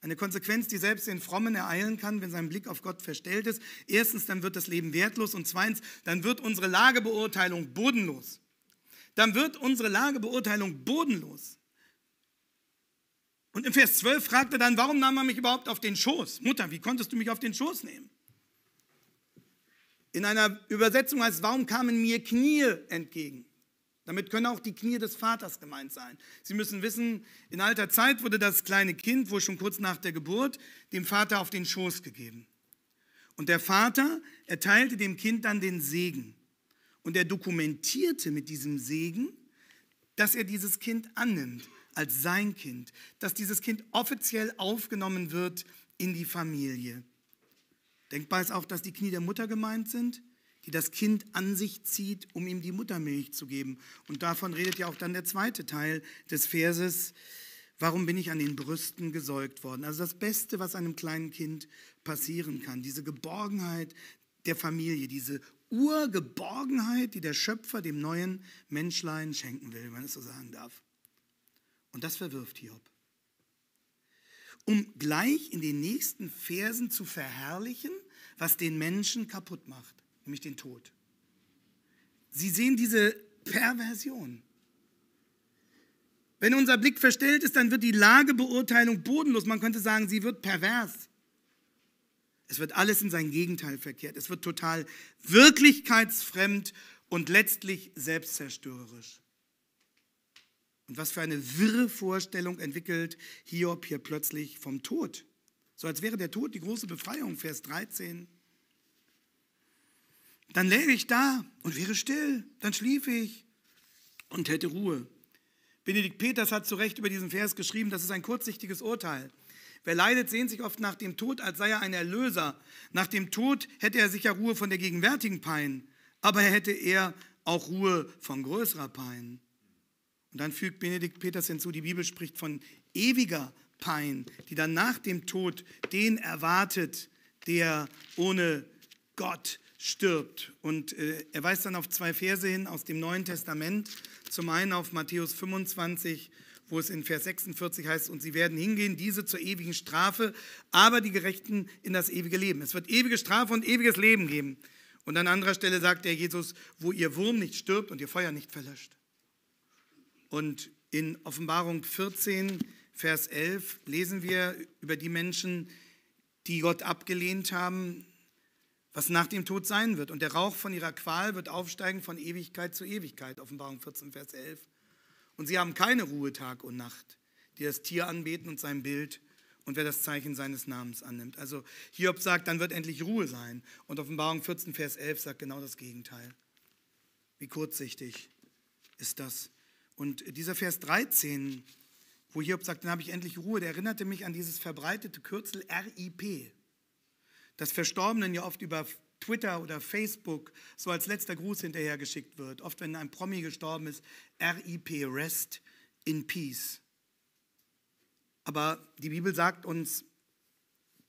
S1: Eine Konsequenz, die selbst den Frommen ereilen kann, wenn sein Blick auf Gott verstellt ist. Erstens, dann wird das Leben wertlos und zweitens, dann wird unsere Lagebeurteilung bodenlos. Dann wird unsere Lagebeurteilung bodenlos. Und im Vers 12 fragt er dann, warum nahm er mich überhaupt auf den Schoß? Mutter, wie konntest du mich auf den Schoß nehmen? In einer Übersetzung heißt es, warum kamen mir Knie entgegen? Damit können auch die Knie des Vaters gemeint sein. Sie müssen wissen, in alter Zeit wurde das kleine Kind, wohl schon kurz nach der Geburt, dem Vater auf den Schoß gegeben. Und der Vater erteilte dem Kind dann den Segen. Und er dokumentierte mit diesem Segen, dass er dieses Kind annimmt als sein Kind, dass dieses Kind offiziell aufgenommen wird in die Familie. Denkbar ist auch, dass die Knie der Mutter gemeint sind, die das Kind an sich zieht, um ihm die Muttermilch zu geben. Und davon redet ja auch dann der zweite Teil des Verses. Warum bin ich an den Brüsten gesäugt worden? Also das Beste, was einem kleinen Kind passieren kann, diese Geborgenheit der Familie, diese Urgeborgenheit, die der Schöpfer dem neuen Menschlein schenken will, wenn man es so sagen darf. Und das verwirft Hiob. Um gleich in den nächsten Versen zu verherrlichen, was den Menschen kaputt macht, nämlich den Tod. Sie sehen diese Perversion. Wenn unser Blick verstellt ist, dann wird die Lagebeurteilung bodenlos. Man könnte sagen, sie wird pervers. Es wird alles in sein Gegenteil verkehrt. Es wird total wirklichkeitsfremd und letztlich selbstzerstörerisch. Und was für eine wirre Vorstellung entwickelt Hiob hier plötzlich vom Tod. So als wäre der Tod die große Befreiung, Vers 13. Dann läge ich da und wäre still, dann schlief ich und hätte Ruhe. Benedikt Peters hat zu Recht über diesen Vers geschrieben, das ist ein kurzsichtiges Urteil. Wer leidet, sehnt sich oft nach dem Tod, als sei er ein Erlöser. Nach dem Tod hätte er sicher Ruhe von der gegenwärtigen Pein, aber er hätte eher auch Ruhe von größerer Pein. Und dann fügt Benedikt Peters hinzu, die Bibel spricht von ewiger Pein, die dann nach dem Tod den erwartet, der ohne Gott stirbt. Und äh, er weist dann auf zwei Verse hin aus dem Neuen Testament. Zum einen auf Matthäus 25, wo es in Vers 46 heißt, und sie werden hingehen, diese zur ewigen Strafe, aber die Gerechten in das ewige Leben. Es wird ewige Strafe und ewiges Leben geben. Und an anderer Stelle sagt der Jesus, wo ihr Wurm nicht stirbt und ihr Feuer nicht verlöscht. Und in Offenbarung 14 Vers 11 lesen wir über die Menschen, die Gott abgelehnt haben, was nach dem Tod sein wird. Und der Rauch von ihrer Qual wird aufsteigen von Ewigkeit zu Ewigkeit, Offenbarung 14, Vers 11. Und sie haben keine Ruhe Tag und Nacht, die das Tier anbeten und sein Bild und wer das Zeichen seines Namens annimmt. Also Hiob sagt, dann wird endlich Ruhe sein. Und Offenbarung 14, Vers 11 sagt genau das Gegenteil. Wie kurzsichtig ist das? Und dieser Vers 13 wo Hiob sagt, dann habe ich endlich Ruhe, der erinnerte mich an dieses verbreitete Kürzel RIP, das Verstorbenen ja oft über Twitter oder Facebook so als letzter Gruß hinterhergeschickt wird. Oft, wenn ein Promi gestorben ist, RIP, Rest in Peace. Aber die Bibel sagt uns,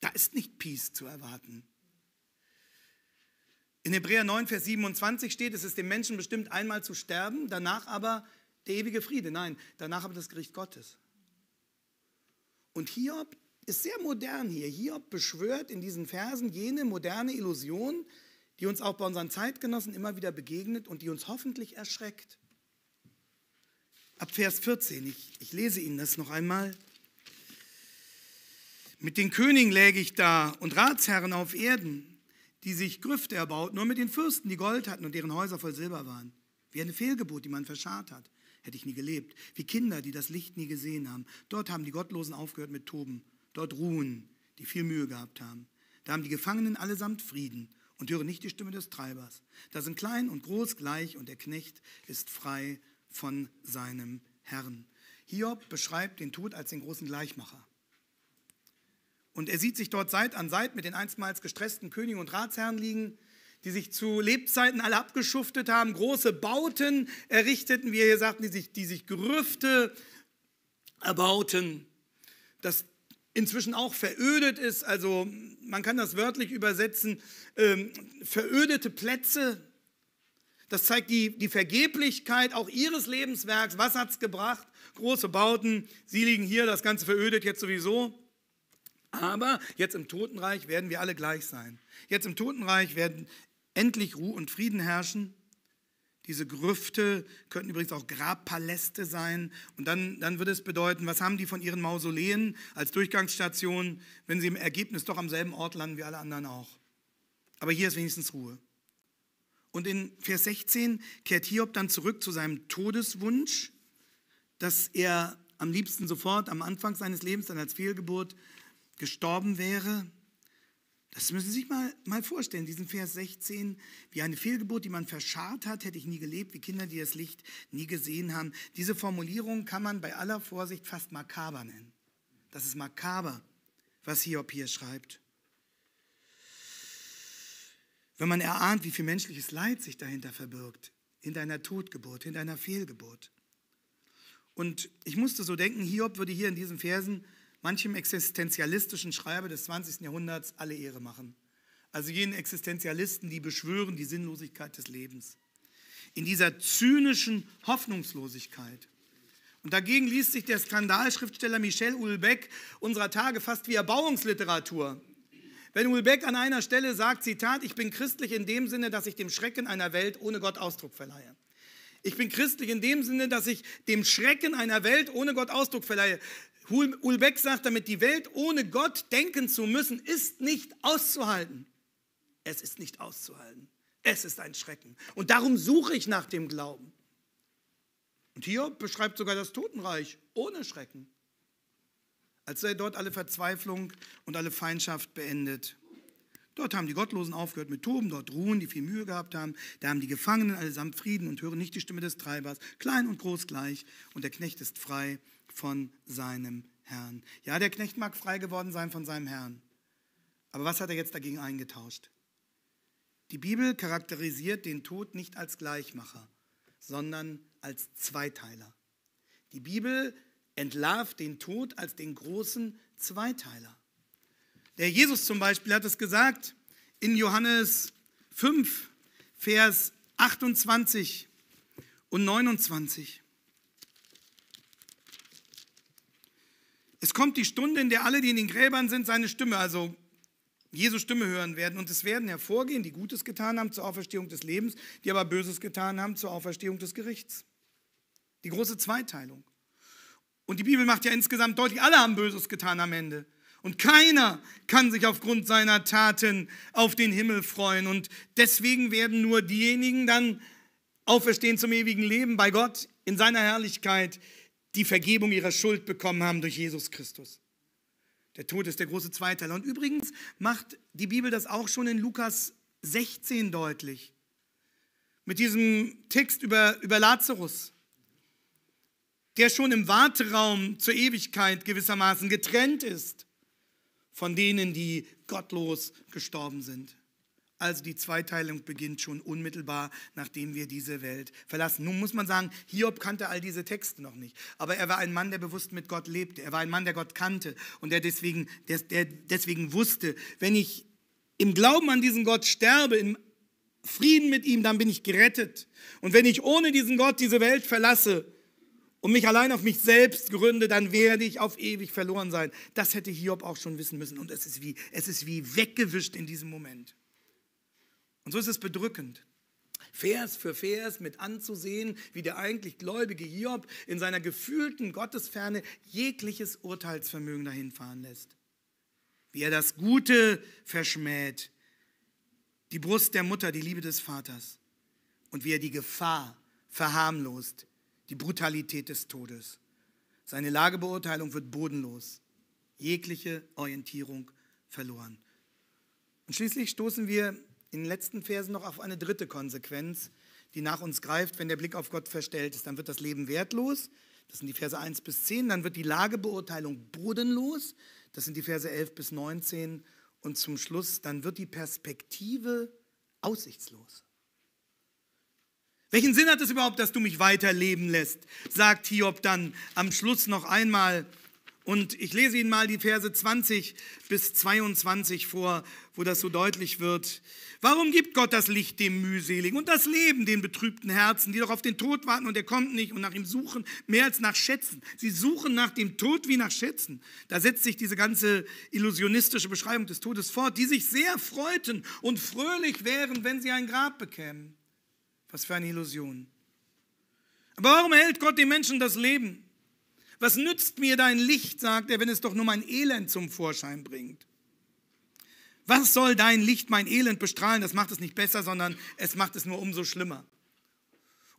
S1: da ist nicht Peace zu erwarten. In Hebräer 9, Vers 27 steht, es ist dem Menschen bestimmt, einmal zu sterben, danach aber der ewige Friede. Nein, danach aber das Gericht Gottes. Und Hiob ist sehr modern hier. Hiob beschwört in diesen Versen jene moderne Illusion, die uns auch bei unseren Zeitgenossen immer wieder begegnet und die uns hoffentlich erschreckt. Ab Vers 14, ich, ich lese Ihnen das noch einmal. Mit den Königen läge ich da und Ratsherren auf Erden, die sich Grüfte erbauten, nur mit den Fürsten, die Gold hatten und deren Häuser voll Silber waren. Wie eine Fehlgeburt, die man verscharrt hat hätte ich nie gelebt. Wie Kinder, die das Licht nie gesehen haben. Dort haben die Gottlosen aufgehört mit Toben. Dort ruhen, die viel Mühe gehabt haben. Da haben die Gefangenen allesamt Frieden und hören nicht die Stimme des Treibers. Da sind klein und groß gleich und der Knecht ist frei von seinem Herrn. Hiob beschreibt den Tod als den großen Gleichmacher. Und er sieht sich dort Seit an Seit mit den einstmals gestressten Königen und Ratsherren liegen die sich zu Lebzeiten alle abgeschuftet haben, große Bauten errichteten, wie ihr hier sagten, die sich, die sich Gerüfte erbauten, das inzwischen auch verödet ist, also man kann das wörtlich übersetzen, ähm, verödete Plätze. Das zeigt die, die Vergeblichkeit auch ihres Lebenswerks. Was hat es gebracht? Große Bauten, sie liegen hier, das Ganze verödet jetzt sowieso. Aber jetzt im Totenreich werden wir alle gleich sein. Jetzt im Totenreich werden endlich Ruhe und Frieden herrschen. Diese Grüfte könnten übrigens auch Grabpaläste sein. Und dann, dann würde es bedeuten, was haben die von ihren Mausoleen als Durchgangsstation, wenn sie im Ergebnis doch am selben Ort landen wie alle anderen auch. Aber hier ist wenigstens Ruhe. Und in Vers 16 kehrt Hiob dann zurück zu seinem Todeswunsch, dass er am liebsten sofort am Anfang seines Lebens dann als Fehlgeburt gestorben wäre. Das müssen Sie sich mal, mal vorstellen, diesen Vers 16, wie eine Fehlgeburt, die man verscharrt hat, hätte ich nie gelebt, wie Kinder, die das Licht nie gesehen haben. Diese Formulierung kann man bei aller Vorsicht fast makaber nennen. Das ist makaber, was Hiob hier schreibt. Wenn man erahnt, wie viel menschliches Leid sich dahinter verbirgt, hinter einer Totgeburt, hinter einer Fehlgeburt. Und ich musste so denken, Hiob würde hier in diesen Versen manchem existenzialistischen Schreiber des 20. Jahrhunderts alle Ehre machen. Also jenen Existenzialisten, die beschwören die Sinnlosigkeit des Lebens. In dieser zynischen Hoffnungslosigkeit. Und dagegen liest sich der Skandalschriftsteller Michel Ulbeck unserer Tage fast wie Erbauungsliteratur. Wenn Ulbeck an einer Stelle sagt, Zitat, ich bin christlich in dem Sinne, dass ich dem Schrecken einer Welt ohne Gott Ausdruck verleihe. Ich bin christlich in dem Sinne, dass ich dem Schrecken einer Welt ohne Gott Ausdruck verleihe. Ulbeck sagt damit, die Welt ohne Gott denken zu müssen, ist nicht auszuhalten. Es ist nicht auszuhalten. Es ist ein Schrecken. Und darum suche ich nach dem Glauben. Und hier beschreibt sogar das Totenreich ohne Schrecken, als sei dort alle Verzweiflung und alle Feindschaft beendet. Dort haben die Gottlosen aufgehört mit Toben, dort ruhen, die viel Mühe gehabt haben. Da haben die Gefangenen allesamt Frieden und hören nicht die Stimme des Treibers. Klein und groß gleich. Und der Knecht ist frei von seinem Herrn. Ja, der Knecht mag frei geworden sein von seinem Herrn. Aber was hat er jetzt dagegen eingetauscht? Die Bibel charakterisiert den Tod nicht als Gleichmacher, sondern als Zweiteiler. Die Bibel entlarvt den Tod als den großen Zweiteiler. Der Jesus zum Beispiel hat es gesagt in Johannes 5, Vers 28 und 29. Es kommt die Stunde, in der alle, die in den Gräbern sind, seine Stimme, also Jesu Stimme hören werden. Und es werden hervorgehen, die Gutes getan haben zur Auferstehung des Lebens, die aber Böses getan haben zur Auferstehung des Gerichts. Die große Zweiteilung. Und die Bibel macht ja insgesamt deutlich, alle haben Böses getan am Ende. Und keiner kann sich aufgrund seiner Taten auf den Himmel freuen. Und deswegen werden nur diejenigen dann auferstehen zum ewigen Leben bei Gott in seiner Herrlichkeit, die Vergebung ihrer Schuld bekommen haben durch Jesus Christus. Der Tod ist der große Zweiteiler. Und übrigens macht die Bibel das auch schon in Lukas 16 deutlich. Mit diesem Text über, über Lazarus, der schon im Warteraum zur Ewigkeit gewissermaßen getrennt ist von denen, die gottlos gestorben sind. Also die Zweiteilung beginnt schon unmittelbar, nachdem wir diese Welt verlassen. Nun muss man sagen, Hiob kannte all diese Texte noch nicht. Aber er war ein Mann, der bewusst mit Gott lebte. Er war ein Mann, der Gott kannte und der deswegen, der, der deswegen wusste, wenn ich im Glauben an diesen Gott sterbe, im Frieden mit ihm, dann bin ich gerettet. Und wenn ich ohne diesen Gott diese Welt verlasse, und mich allein auf mich selbst gründe, dann werde ich auf ewig verloren sein. Das hätte Hiob auch schon wissen müssen. Und es ist wie, es ist wie weggewischt in diesem Moment. Und so ist es bedrückend. Vers für Vers mit anzusehen, wie der eigentlich gläubige Hiob in seiner gefühlten Gottesferne jegliches Urteilsvermögen dahinfahren lässt. Wie er das Gute verschmäht, die Brust der Mutter, die Liebe des Vaters. Und wie er die Gefahr verharmlost, die Brutalität des Todes. Seine Lagebeurteilung wird bodenlos, jegliche Orientierung verloren. Und schließlich stoßen wir in den letzten Versen noch auf eine dritte Konsequenz, die nach uns greift, wenn der Blick auf Gott verstellt ist. Dann wird das Leben wertlos, das sind die Verse 1 bis 10, dann wird die Lagebeurteilung bodenlos, das sind die Verse 11 bis 19 und zum Schluss, dann wird die Perspektive aussichtslos. Welchen Sinn hat es überhaupt, dass du mich weiterleben lässt? sagt Hiob dann am Schluss noch einmal und ich lese Ihnen mal die Verse 20 bis 22 vor, wo das so deutlich wird. Warum gibt Gott das Licht dem Mühseligen und das Leben den betrübten Herzen, die doch auf den Tod warten und er kommt nicht und nach ihm suchen, mehr als nach Schätzen? Sie suchen nach dem Tod wie nach Schätzen. Da setzt sich diese ganze illusionistische Beschreibung des Todes fort, die sich sehr freuten und fröhlich wären, wenn sie ein Grab bekämen. Was für eine Illusion. Aber warum hält Gott den Menschen das Leben? Was nützt mir dein Licht, sagt er, wenn es doch nur mein Elend zum Vorschein bringt? Was soll dein Licht mein Elend bestrahlen? Das macht es nicht besser, sondern es macht es nur umso schlimmer.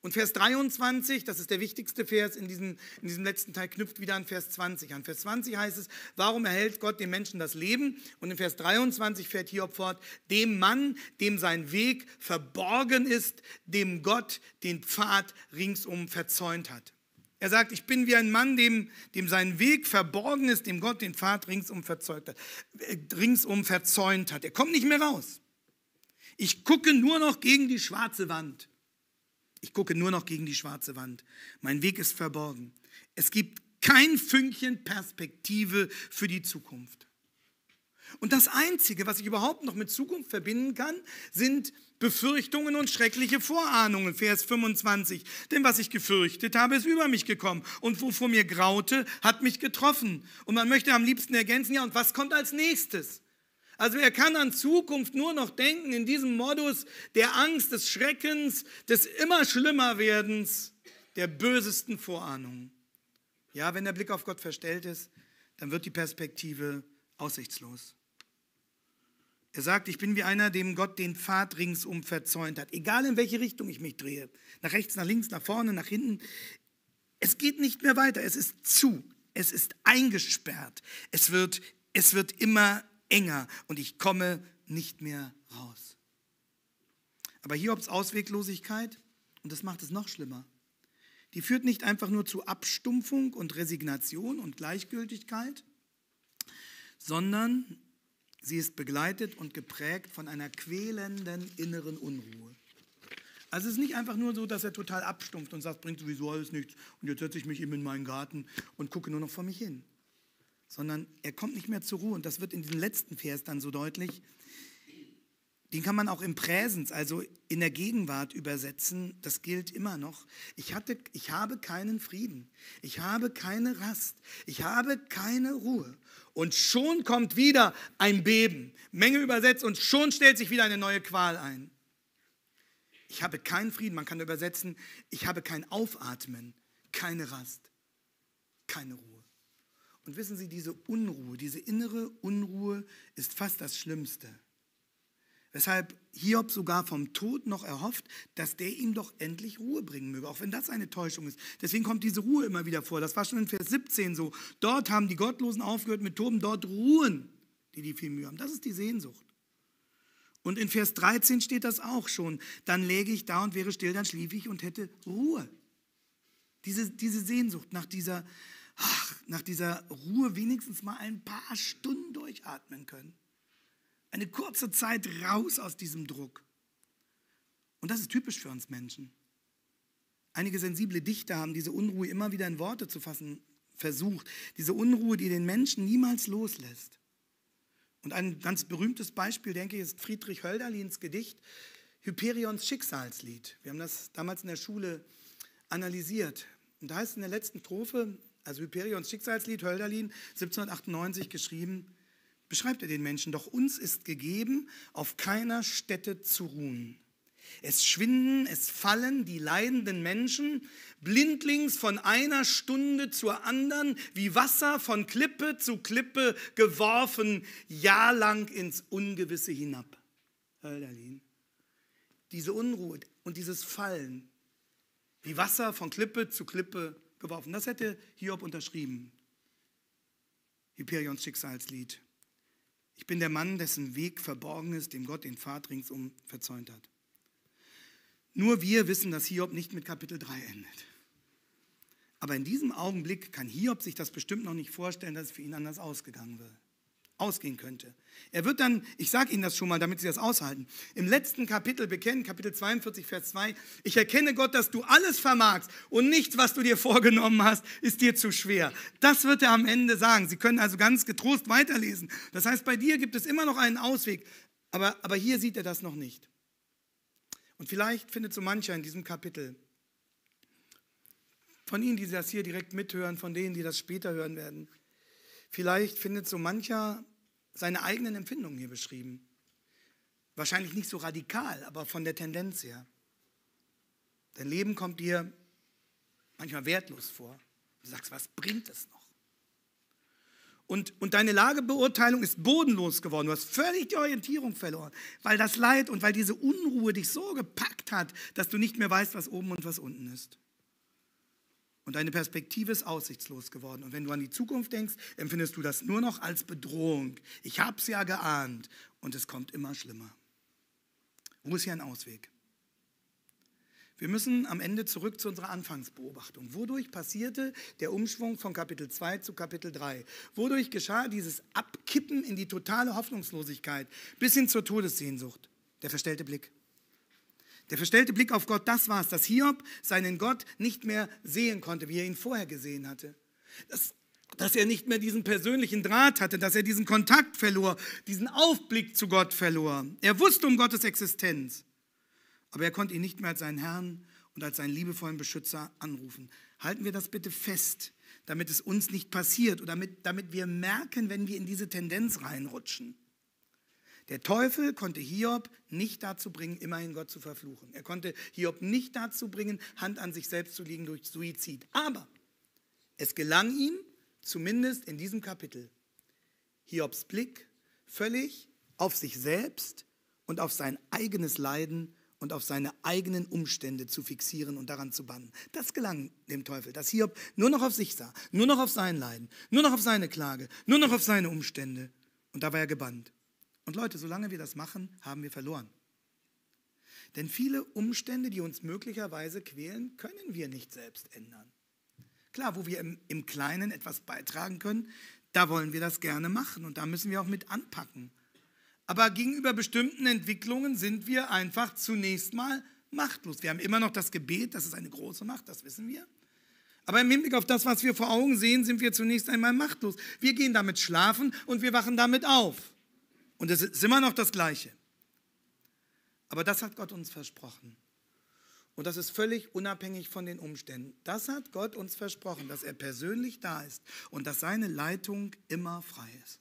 S1: Und Vers 23, das ist der wichtigste Vers in diesem, in diesem letzten Teil, knüpft wieder an Vers 20 an. Vers 20 heißt es, warum erhält Gott dem Menschen das Leben? Und in Vers 23 fährt Hiob fort, dem Mann, dem sein Weg verborgen ist, dem Gott den Pfad ringsum verzäunt hat. Er sagt, ich bin wie ein Mann, dem, dem sein Weg verborgen ist, dem Gott den Pfad ringsum, verzeugt hat, äh, ringsum verzäunt hat. Er kommt nicht mehr raus. Ich gucke nur noch gegen die schwarze Wand. Ich gucke nur noch gegen die schwarze Wand. Mein Weg ist verborgen. Es gibt kein Fünkchen Perspektive für die Zukunft. Und das Einzige, was ich überhaupt noch mit Zukunft verbinden kann, sind Befürchtungen und schreckliche Vorahnungen. Vers 25. Denn was ich gefürchtet habe, ist über mich gekommen. Und wovor mir graute, hat mich getroffen. Und man möchte am liebsten ergänzen, ja, und was kommt als nächstes? Also er kann an Zukunft nur noch denken in diesem Modus der Angst, des Schreckens, des immer schlimmer werdens, der bösesten Vorahnungen. Ja, wenn der Blick auf Gott verstellt ist, dann wird die Perspektive aussichtslos. Er sagt, ich bin wie einer, dem Gott den Pfad ringsum verzäunt hat. Egal in welche Richtung ich mich drehe. Nach rechts, nach links, nach vorne, nach hinten. Es geht nicht mehr weiter. Es ist zu. Es ist eingesperrt. Es wird, es wird immer enger und ich komme nicht mehr raus. Aber hier es Ausweglosigkeit, und das macht es noch schlimmer, die führt nicht einfach nur zu Abstumpfung und Resignation und Gleichgültigkeit, sondern Sie ist begleitet und geprägt von einer quälenden inneren Unruhe. Also es ist nicht einfach nur so, dass er total abstumpft und sagt, bringt sowieso alles nichts und jetzt setze ich mich eben in meinen Garten und gucke nur noch vor mich hin. Sondern er kommt nicht mehr zur Ruhe und das wird in diesem letzten Vers dann so deutlich. Den kann man auch im Präsens, also in der Gegenwart übersetzen. Das gilt immer noch. Ich, hatte, ich habe keinen Frieden. Ich habe keine Rast. Ich habe keine Ruhe. Und schon kommt wieder ein Beben. Menge übersetzt und schon stellt sich wieder eine neue Qual ein. Ich habe keinen Frieden. Man kann übersetzen, ich habe kein Aufatmen, keine Rast, keine Ruhe. Und wissen Sie, diese Unruhe, diese innere Unruhe ist fast das Schlimmste. Weshalb Hiob sogar vom Tod noch erhofft, dass der ihm doch endlich Ruhe bringen möge, auch wenn das eine Täuschung ist. Deswegen kommt diese Ruhe immer wieder vor. Das war schon in Vers 17 so. Dort haben die Gottlosen aufgehört mit Toben, dort ruhen, die die viel Mühe haben. Das ist die Sehnsucht. Und in Vers 13 steht das auch schon. Dann läge ich da und wäre still, dann schlief ich und hätte Ruhe. Diese, diese Sehnsucht nach dieser, ach, nach dieser Ruhe wenigstens mal ein paar Stunden durchatmen können eine kurze Zeit raus aus diesem Druck. Und das ist typisch für uns Menschen. Einige sensible Dichter haben diese Unruhe immer wieder in Worte zu fassen versucht. Diese Unruhe, die den Menschen niemals loslässt. Und ein ganz berühmtes Beispiel, denke ich, ist Friedrich Hölderlins Gedicht Hyperions Schicksalslied. Wir haben das damals in der Schule analysiert. Und da heißt in der letzten Strophe, also Hyperions Schicksalslied, Hölderlin, 1798 geschrieben, beschreibt er den Menschen, doch uns ist gegeben, auf keiner Stätte zu ruhen. Es schwinden, es fallen die leidenden Menschen blindlings von einer Stunde zur anderen wie Wasser von Klippe zu Klippe geworfen, jahrelang ins Ungewisse hinab. Hölderlin. Diese Unruhe und dieses Fallen, wie Wasser von Klippe zu Klippe geworfen, das hätte Hiob unterschrieben. Hyperions Schicksalslied. Ich bin der Mann, dessen Weg verborgen ist, dem Gott den Pfad ringsum verzäunt hat. Nur wir wissen, dass Hiob nicht mit Kapitel 3 endet. Aber in diesem Augenblick kann Hiob sich das bestimmt noch nicht vorstellen, dass es für ihn anders ausgegangen wäre ausgehen könnte. Er wird dann, ich sage Ihnen das schon mal, damit Sie das aushalten, im letzten Kapitel bekennen, Kapitel 42, Vers 2, ich erkenne Gott, dass du alles vermagst und nichts, was du dir vorgenommen hast, ist dir zu schwer. Das wird er am Ende sagen. Sie können also ganz getrost weiterlesen. Das heißt, bei dir gibt es immer noch einen Ausweg, aber, aber hier sieht er das noch nicht. Und vielleicht findet so mancher in diesem Kapitel, von Ihnen, die das hier direkt mithören, von denen, die das später hören werden, vielleicht findet so mancher seine eigenen Empfindungen hier beschrieben. Wahrscheinlich nicht so radikal, aber von der Tendenz her. Dein Leben kommt dir manchmal wertlos vor. Du sagst, was bringt es noch? Und, und deine Lagebeurteilung ist bodenlos geworden. Du hast völlig die Orientierung verloren, weil das Leid und weil diese Unruhe dich so gepackt hat, dass du nicht mehr weißt, was oben und was unten ist. Und deine Perspektive ist aussichtslos geworden. Und wenn du an die Zukunft denkst, empfindest du das nur noch als Bedrohung. Ich habe es ja geahnt. Und es kommt immer schlimmer. Wo ist hier ein Ausweg? Wir müssen am Ende zurück zu unserer Anfangsbeobachtung. Wodurch passierte der Umschwung von Kapitel 2 zu Kapitel 3? Wodurch geschah dieses Abkippen in die totale Hoffnungslosigkeit bis hin zur Todessehnsucht? Der verstellte Blick. Der verstellte Blick auf Gott, das war es, dass Hiob seinen Gott nicht mehr sehen konnte, wie er ihn vorher gesehen hatte. Das, dass er nicht mehr diesen persönlichen Draht hatte, dass er diesen Kontakt verlor, diesen Aufblick zu Gott verlor. Er wusste um Gottes Existenz, aber er konnte ihn nicht mehr als seinen Herrn und als seinen liebevollen Beschützer anrufen. Halten wir das bitte fest, damit es uns nicht passiert oder damit, damit wir merken, wenn wir in diese Tendenz reinrutschen. Der Teufel konnte Hiob nicht dazu bringen, immerhin Gott zu verfluchen. Er konnte Hiob nicht dazu bringen, Hand an sich selbst zu legen durch Suizid. Aber es gelang ihm, zumindest in diesem Kapitel, Hiobs Blick völlig auf sich selbst und auf sein eigenes Leiden und auf seine eigenen Umstände zu fixieren und daran zu bannen. Das gelang dem Teufel, dass Hiob nur noch auf sich sah, nur noch auf sein Leiden, nur noch auf seine Klage, nur noch auf seine Umstände. Und da war er gebannt. Und Leute, solange wir das machen, haben wir verloren. Denn viele Umstände, die uns möglicherweise quälen, können wir nicht selbst ändern. Klar, wo wir im, im Kleinen etwas beitragen können, da wollen wir das gerne machen und da müssen wir auch mit anpacken. Aber gegenüber bestimmten Entwicklungen sind wir einfach zunächst mal machtlos. Wir haben immer noch das Gebet, das ist eine große Macht, das wissen wir. Aber im Hinblick auf das, was wir vor Augen sehen, sind wir zunächst einmal machtlos. Wir gehen damit schlafen und wir wachen damit auf. Und es ist immer noch das Gleiche. Aber das hat Gott uns versprochen. Und das ist völlig unabhängig von den Umständen. Das hat Gott uns versprochen, dass er persönlich da ist und dass seine Leitung immer frei ist.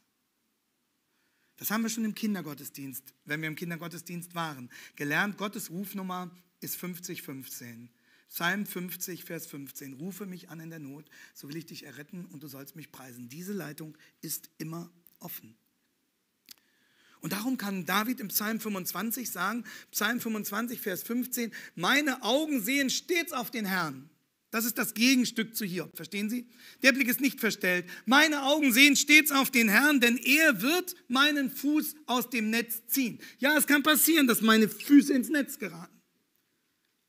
S1: Das haben wir schon im Kindergottesdienst, wenn wir im Kindergottesdienst waren, gelernt. Gottes Rufnummer ist 5015. Psalm 50, Vers 15. Rufe mich an in der Not, so will ich dich erretten und du sollst mich preisen. Diese Leitung ist immer offen. Und darum kann David im Psalm 25 sagen, Psalm 25, Vers 15, meine Augen sehen stets auf den Herrn. Das ist das Gegenstück zu Hiob, verstehen Sie? Der Blick ist nicht verstellt. Meine Augen sehen stets auf den Herrn, denn er wird meinen Fuß aus dem Netz ziehen. Ja, es kann passieren, dass meine Füße ins Netz geraten.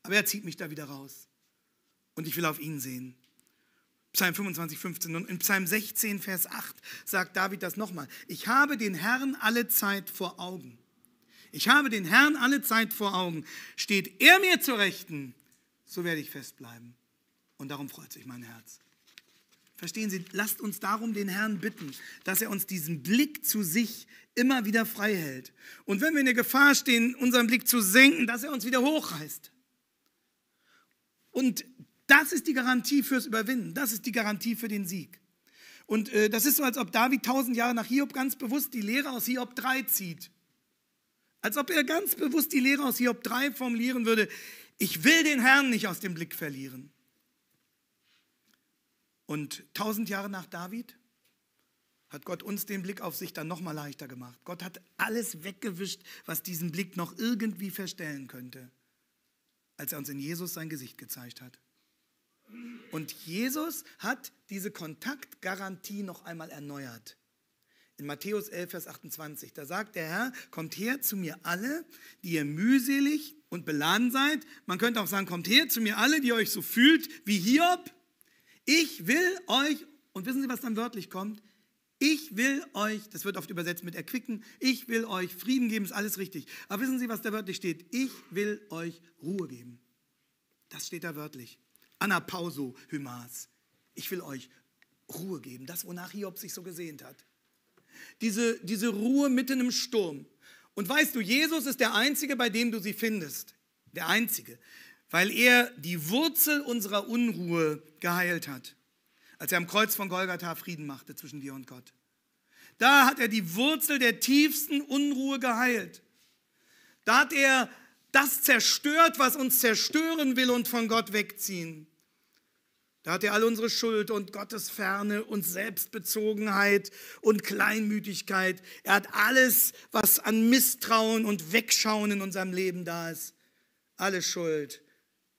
S1: Aber er zieht mich da wieder raus. Und ich will auf ihn sehen. Psalm 25, 15 und in Psalm 16, Vers 8 sagt David das nochmal. Ich habe den Herrn alle Zeit vor Augen. Ich habe den Herrn alle Zeit vor Augen. Steht er mir zur Rechten, so werde ich festbleiben. Und darum freut sich mein Herz. Verstehen Sie, lasst uns darum den Herrn bitten, dass er uns diesen Blick zu sich immer wieder frei hält. Und wenn wir in der Gefahr stehen, unseren Blick zu senken, dass er uns wieder hochreißt. Und das ist die Garantie fürs Überwinden. Das ist die Garantie für den Sieg. Und äh, das ist so, als ob David tausend Jahre nach Hiob ganz bewusst die Lehre aus Hiob 3 zieht. Als ob er ganz bewusst die Lehre aus Hiob 3 formulieren würde, ich will den Herrn nicht aus dem Blick verlieren. Und tausend Jahre nach David hat Gott uns den Blick auf sich dann nochmal leichter gemacht. Gott hat alles weggewischt, was diesen Blick noch irgendwie verstellen könnte, als er uns in Jesus sein Gesicht gezeigt hat. Und Jesus hat diese Kontaktgarantie noch einmal erneuert. In Matthäus 11, Vers 28, da sagt der Herr, kommt her zu mir alle, die ihr mühselig und beladen seid. Man könnte auch sagen, kommt her zu mir alle, die euch so fühlt wie Hiob. Ich will euch, und wissen Sie, was dann wörtlich kommt? Ich will euch, das wird oft übersetzt mit erquicken, ich will euch Frieden geben, ist alles richtig. Aber wissen Sie, was da wörtlich steht? Ich will euch Ruhe geben. Das steht da wörtlich. Anapauso Hymas. Ich will euch Ruhe geben, das, wonach Hiob sich so gesehnt hat. Diese, diese Ruhe mitten im Sturm. Und weißt du, Jesus ist der Einzige, bei dem du sie findest. Der Einzige. Weil er die Wurzel unserer Unruhe geheilt hat. Als er am Kreuz von Golgatha Frieden machte zwischen dir und Gott. Da hat er die Wurzel der tiefsten Unruhe geheilt. Da hat er das zerstört, was uns zerstören will und von Gott wegziehen. Da hat er all unsere Schuld und Gottesferne und Selbstbezogenheit und Kleinmütigkeit. Er hat alles, was an Misstrauen und Wegschauen in unserem Leben da ist, alle Schuld,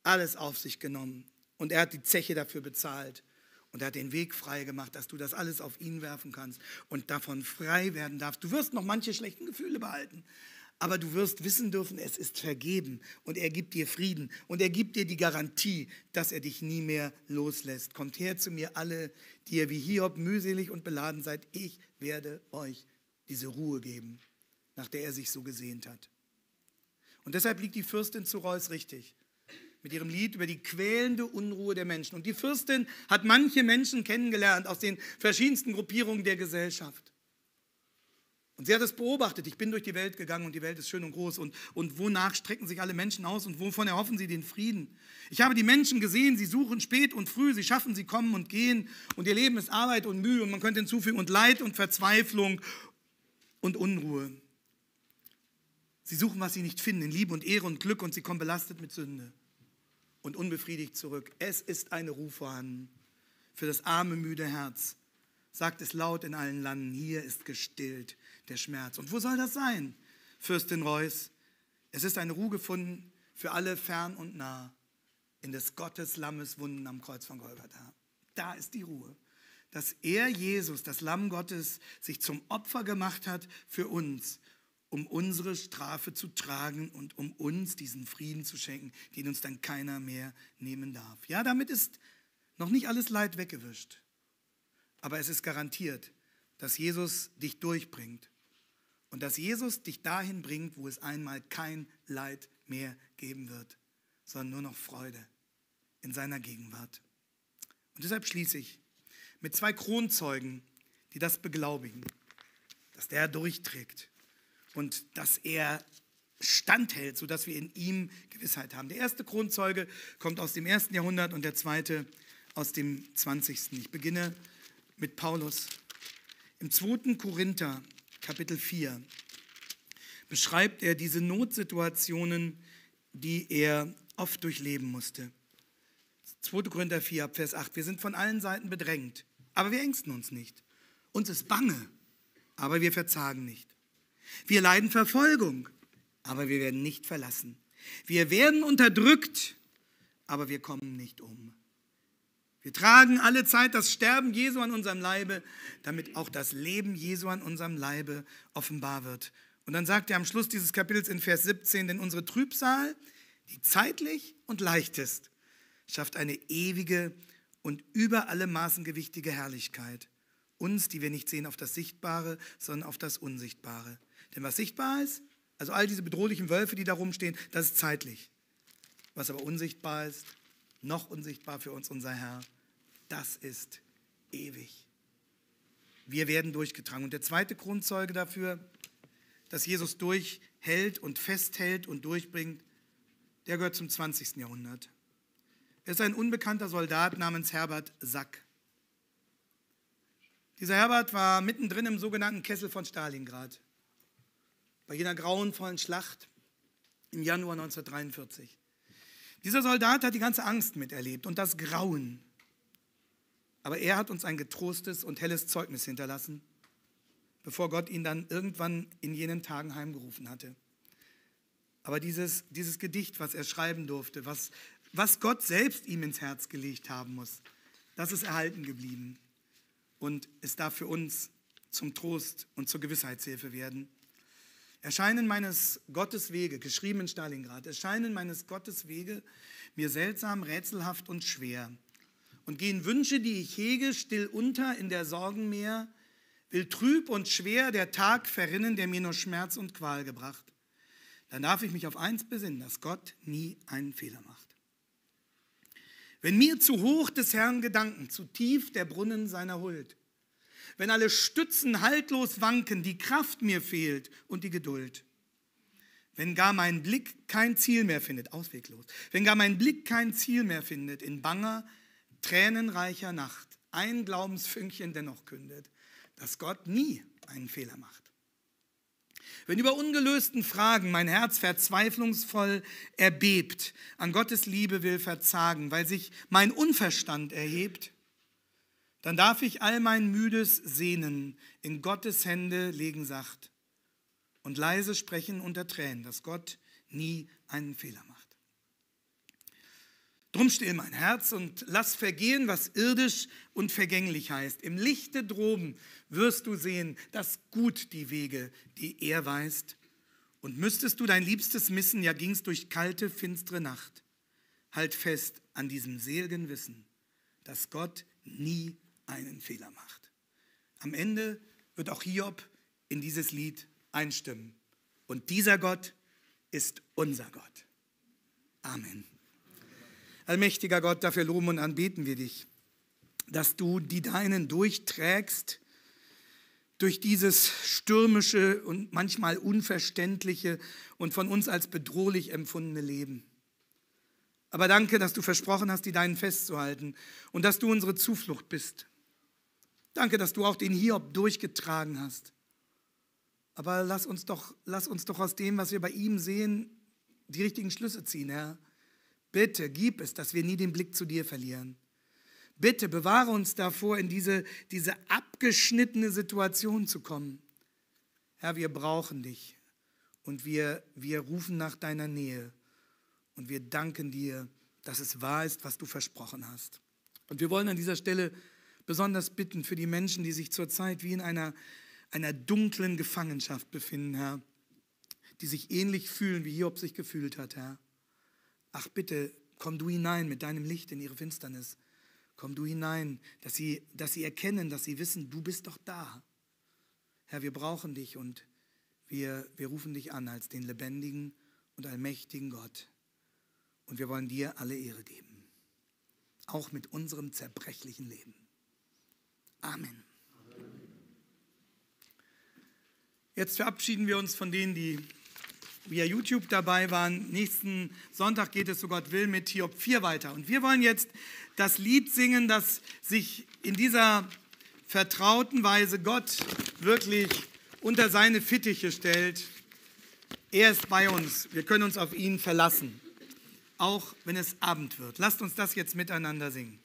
S1: alles auf sich genommen. Und er hat die Zeche dafür bezahlt. Und er hat den Weg frei gemacht, dass du das alles auf ihn werfen kannst und davon frei werden darfst. Du wirst noch manche schlechten Gefühle behalten aber du wirst wissen dürfen, es ist vergeben und er gibt dir Frieden und er gibt dir die Garantie, dass er dich nie mehr loslässt. Kommt her zu mir alle, die ihr wie Hiob mühselig und beladen seid, ich werde euch diese Ruhe geben, nach der er sich so gesehnt hat. Und deshalb liegt die Fürstin zu Reus richtig mit ihrem Lied über die quälende Unruhe der Menschen. Und die Fürstin hat manche Menschen kennengelernt aus den verschiedensten Gruppierungen der Gesellschaft. Und sie hat es beobachtet. Ich bin durch die Welt gegangen und die Welt ist schön und groß. Und, und wonach strecken sich alle Menschen aus und wovon erhoffen sie den Frieden? Ich habe die Menschen gesehen, sie suchen spät und früh, sie schaffen, sie kommen und gehen. Und ihr Leben ist Arbeit und Mühe. Und man könnte hinzufügen, und Leid und Verzweiflung und Unruhe. Sie suchen, was sie nicht finden, in Liebe und Ehre und Glück. Und sie kommen belastet mit Sünde und unbefriedigt zurück. Es ist eine Ruhe vorhanden für das arme, müde Herz. Sagt es laut in allen Landen, hier ist gestillt der Schmerz. Und wo soll das sein, Fürstin Reuß? Es ist eine Ruhe gefunden für alle fern und nah in des Gottes Lammes Wunden am Kreuz von Golgatha. Da ist die Ruhe, dass er, Jesus, das Lamm Gottes, sich zum Opfer gemacht hat für uns, um unsere Strafe zu tragen und um uns diesen Frieden zu schenken, den uns dann keiner mehr nehmen darf. Ja, damit ist noch nicht alles Leid weggewischt, aber es ist garantiert, dass Jesus dich durchbringt und dass Jesus dich dahin bringt, wo es einmal kein Leid mehr geben wird, sondern nur noch Freude in seiner Gegenwart. Und deshalb schließe ich mit zwei Kronzeugen, die das beglaubigen, dass der durchträgt und dass er standhält, sodass wir in ihm Gewissheit haben. Der erste Kronzeuge kommt aus dem ersten Jahrhundert und der zweite aus dem 20. Ich beginne mit Paulus. Im 2. Korinther Kapitel 4 beschreibt er diese Notsituationen, die er oft durchleben musste. 2. Korinther 4, Vers 8. Wir sind von allen Seiten bedrängt, aber wir ängsten uns nicht. Uns ist bange, aber wir verzagen nicht. Wir leiden Verfolgung, aber wir werden nicht verlassen. Wir werden unterdrückt, aber wir kommen nicht um. Wir tragen alle Zeit das Sterben Jesu an unserem Leibe, damit auch das Leben Jesu an unserem Leibe offenbar wird. Und dann sagt er am Schluss dieses Kapitels in Vers 17, denn unsere Trübsal, die zeitlich und leicht ist, schafft eine ewige und über alle Maßen gewichtige Herrlichkeit. Uns, die wir nicht sehen auf das Sichtbare, sondern auf das Unsichtbare. Denn was sichtbar ist, also all diese bedrohlichen Wölfe, die da rumstehen, das ist zeitlich. Was aber unsichtbar ist, noch unsichtbar für uns unser Herr, das ist ewig. Wir werden durchgetragen. Und der zweite Grundzeuge dafür, dass Jesus durchhält und festhält und durchbringt, der gehört zum 20. Jahrhundert. Er ist ein unbekannter Soldat namens Herbert Sack. Dieser Herbert war mittendrin im sogenannten Kessel von Stalingrad, bei jener grauenvollen Schlacht im Januar 1943. Dieser Soldat hat die ganze Angst miterlebt und das Grauen. Aber er hat uns ein getrostes und helles Zeugnis hinterlassen, bevor Gott ihn dann irgendwann in jenen Tagen heimgerufen hatte. Aber dieses, dieses Gedicht, was er schreiben durfte, was, was Gott selbst ihm ins Herz gelegt haben muss, das ist erhalten geblieben und es darf für uns zum Trost und zur Gewissheitshilfe werden. Erscheinen meines Gottes Wege, geschrieben in Stalingrad, erscheinen meines Gottes Wege mir seltsam, rätselhaft und schwer. Und gehen Wünsche, die ich hege, still unter in der Sorgenmeer, will trüb und schwer der Tag verrinnen, der mir nur Schmerz und Qual gebracht. Dann darf ich mich auf eins besinnen, dass Gott nie einen Fehler macht. Wenn mir zu hoch des Herrn Gedanken, zu tief der Brunnen seiner Huld, wenn alle Stützen haltlos wanken, die Kraft mir fehlt und die Geduld. Wenn gar mein Blick kein Ziel mehr findet, ausweglos, wenn gar mein Blick kein Ziel mehr findet, in banger, tränenreicher Nacht ein Glaubensfünkchen dennoch kündet, dass Gott nie einen Fehler macht. Wenn über ungelösten Fragen mein Herz verzweiflungsvoll erbebt, an Gottes Liebe will verzagen, weil sich mein Unverstand erhebt, dann darf ich all mein müdes Sehnen in Gottes Hände legen, sacht, und leise sprechen unter Tränen, dass Gott nie einen Fehler macht. Drum still mein Herz und lass vergehen, was irdisch und vergänglich heißt. Im Lichte droben wirst du sehen, dass gut die Wege, die er weist. Und müsstest du dein Liebstes missen, ja gingst durch kalte, finstere Nacht. Halt fest an diesem seligen Wissen, dass Gott nie einen Fehler macht. Am Ende wird auch Hiob in dieses Lied einstimmen. Und dieser Gott ist unser Gott. Amen. Allmächtiger Gott, dafür loben und anbeten wir dich, dass du die Deinen durchträgst durch dieses stürmische und manchmal unverständliche und von uns als bedrohlich empfundene Leben. Aber danke, dass du versprochen hast, die Deinen festzuhalten und dass du unsere Zuflucht bist Danke, dass du auch den Hiob durchgetragen hast. Aber lass uns doch, lass uns doch aus dem, was wir bei ihm sehen, die richtigen Schlüsse ziehen, Herr. Bitte gib es, dass wir nie den Blick zu dir verlieren. Bitte bewahre uns davor, in diese, diese abgeschnittene Situation zu kommen. Herr, wir brauchen dich und wir, wir rufen nach deiner Nähe und wir danken dir, dass es wahr ist, was du versprochen hast. Und wir wollen an dieser Stelle besonders bitten für die Menschen, die sich zurzeit wie in einer, einer dunklen Gefangenschaft befinden, Herr, die sich ähnlich fühlen, wie Hiob sich gefühlt hat, Herr. Ach bitte, komm du hinein mit deinem Licht in ihre Finsternis. Komm du hinein, dass sie, dass sie erkennen, dass sie wissen, du bist doch da. Herr, wir brauchen dich und wir, wir rufen dich an als den lebendigen und allmächtigen Gott. Und wir wollen dir alle Ehre geben, auch mit unserem zerbrechlichen Leben. Amen. Jetzt verabschieden wir uns von denen, die via YouTube dabei waren. Nächsten Sonntag geht es, so Gott will, mit Hiob 4 weiter. Und wir wollen jetzt das Lied singen, das sich in dieser vertrauten Weise Gott wirklich unter seine Fittiche stellt. Er ist bei uns. Wir können uns auf ihn verlassen, auch wenn es Abend wird. Lasst uns das jetzt miteinander singen.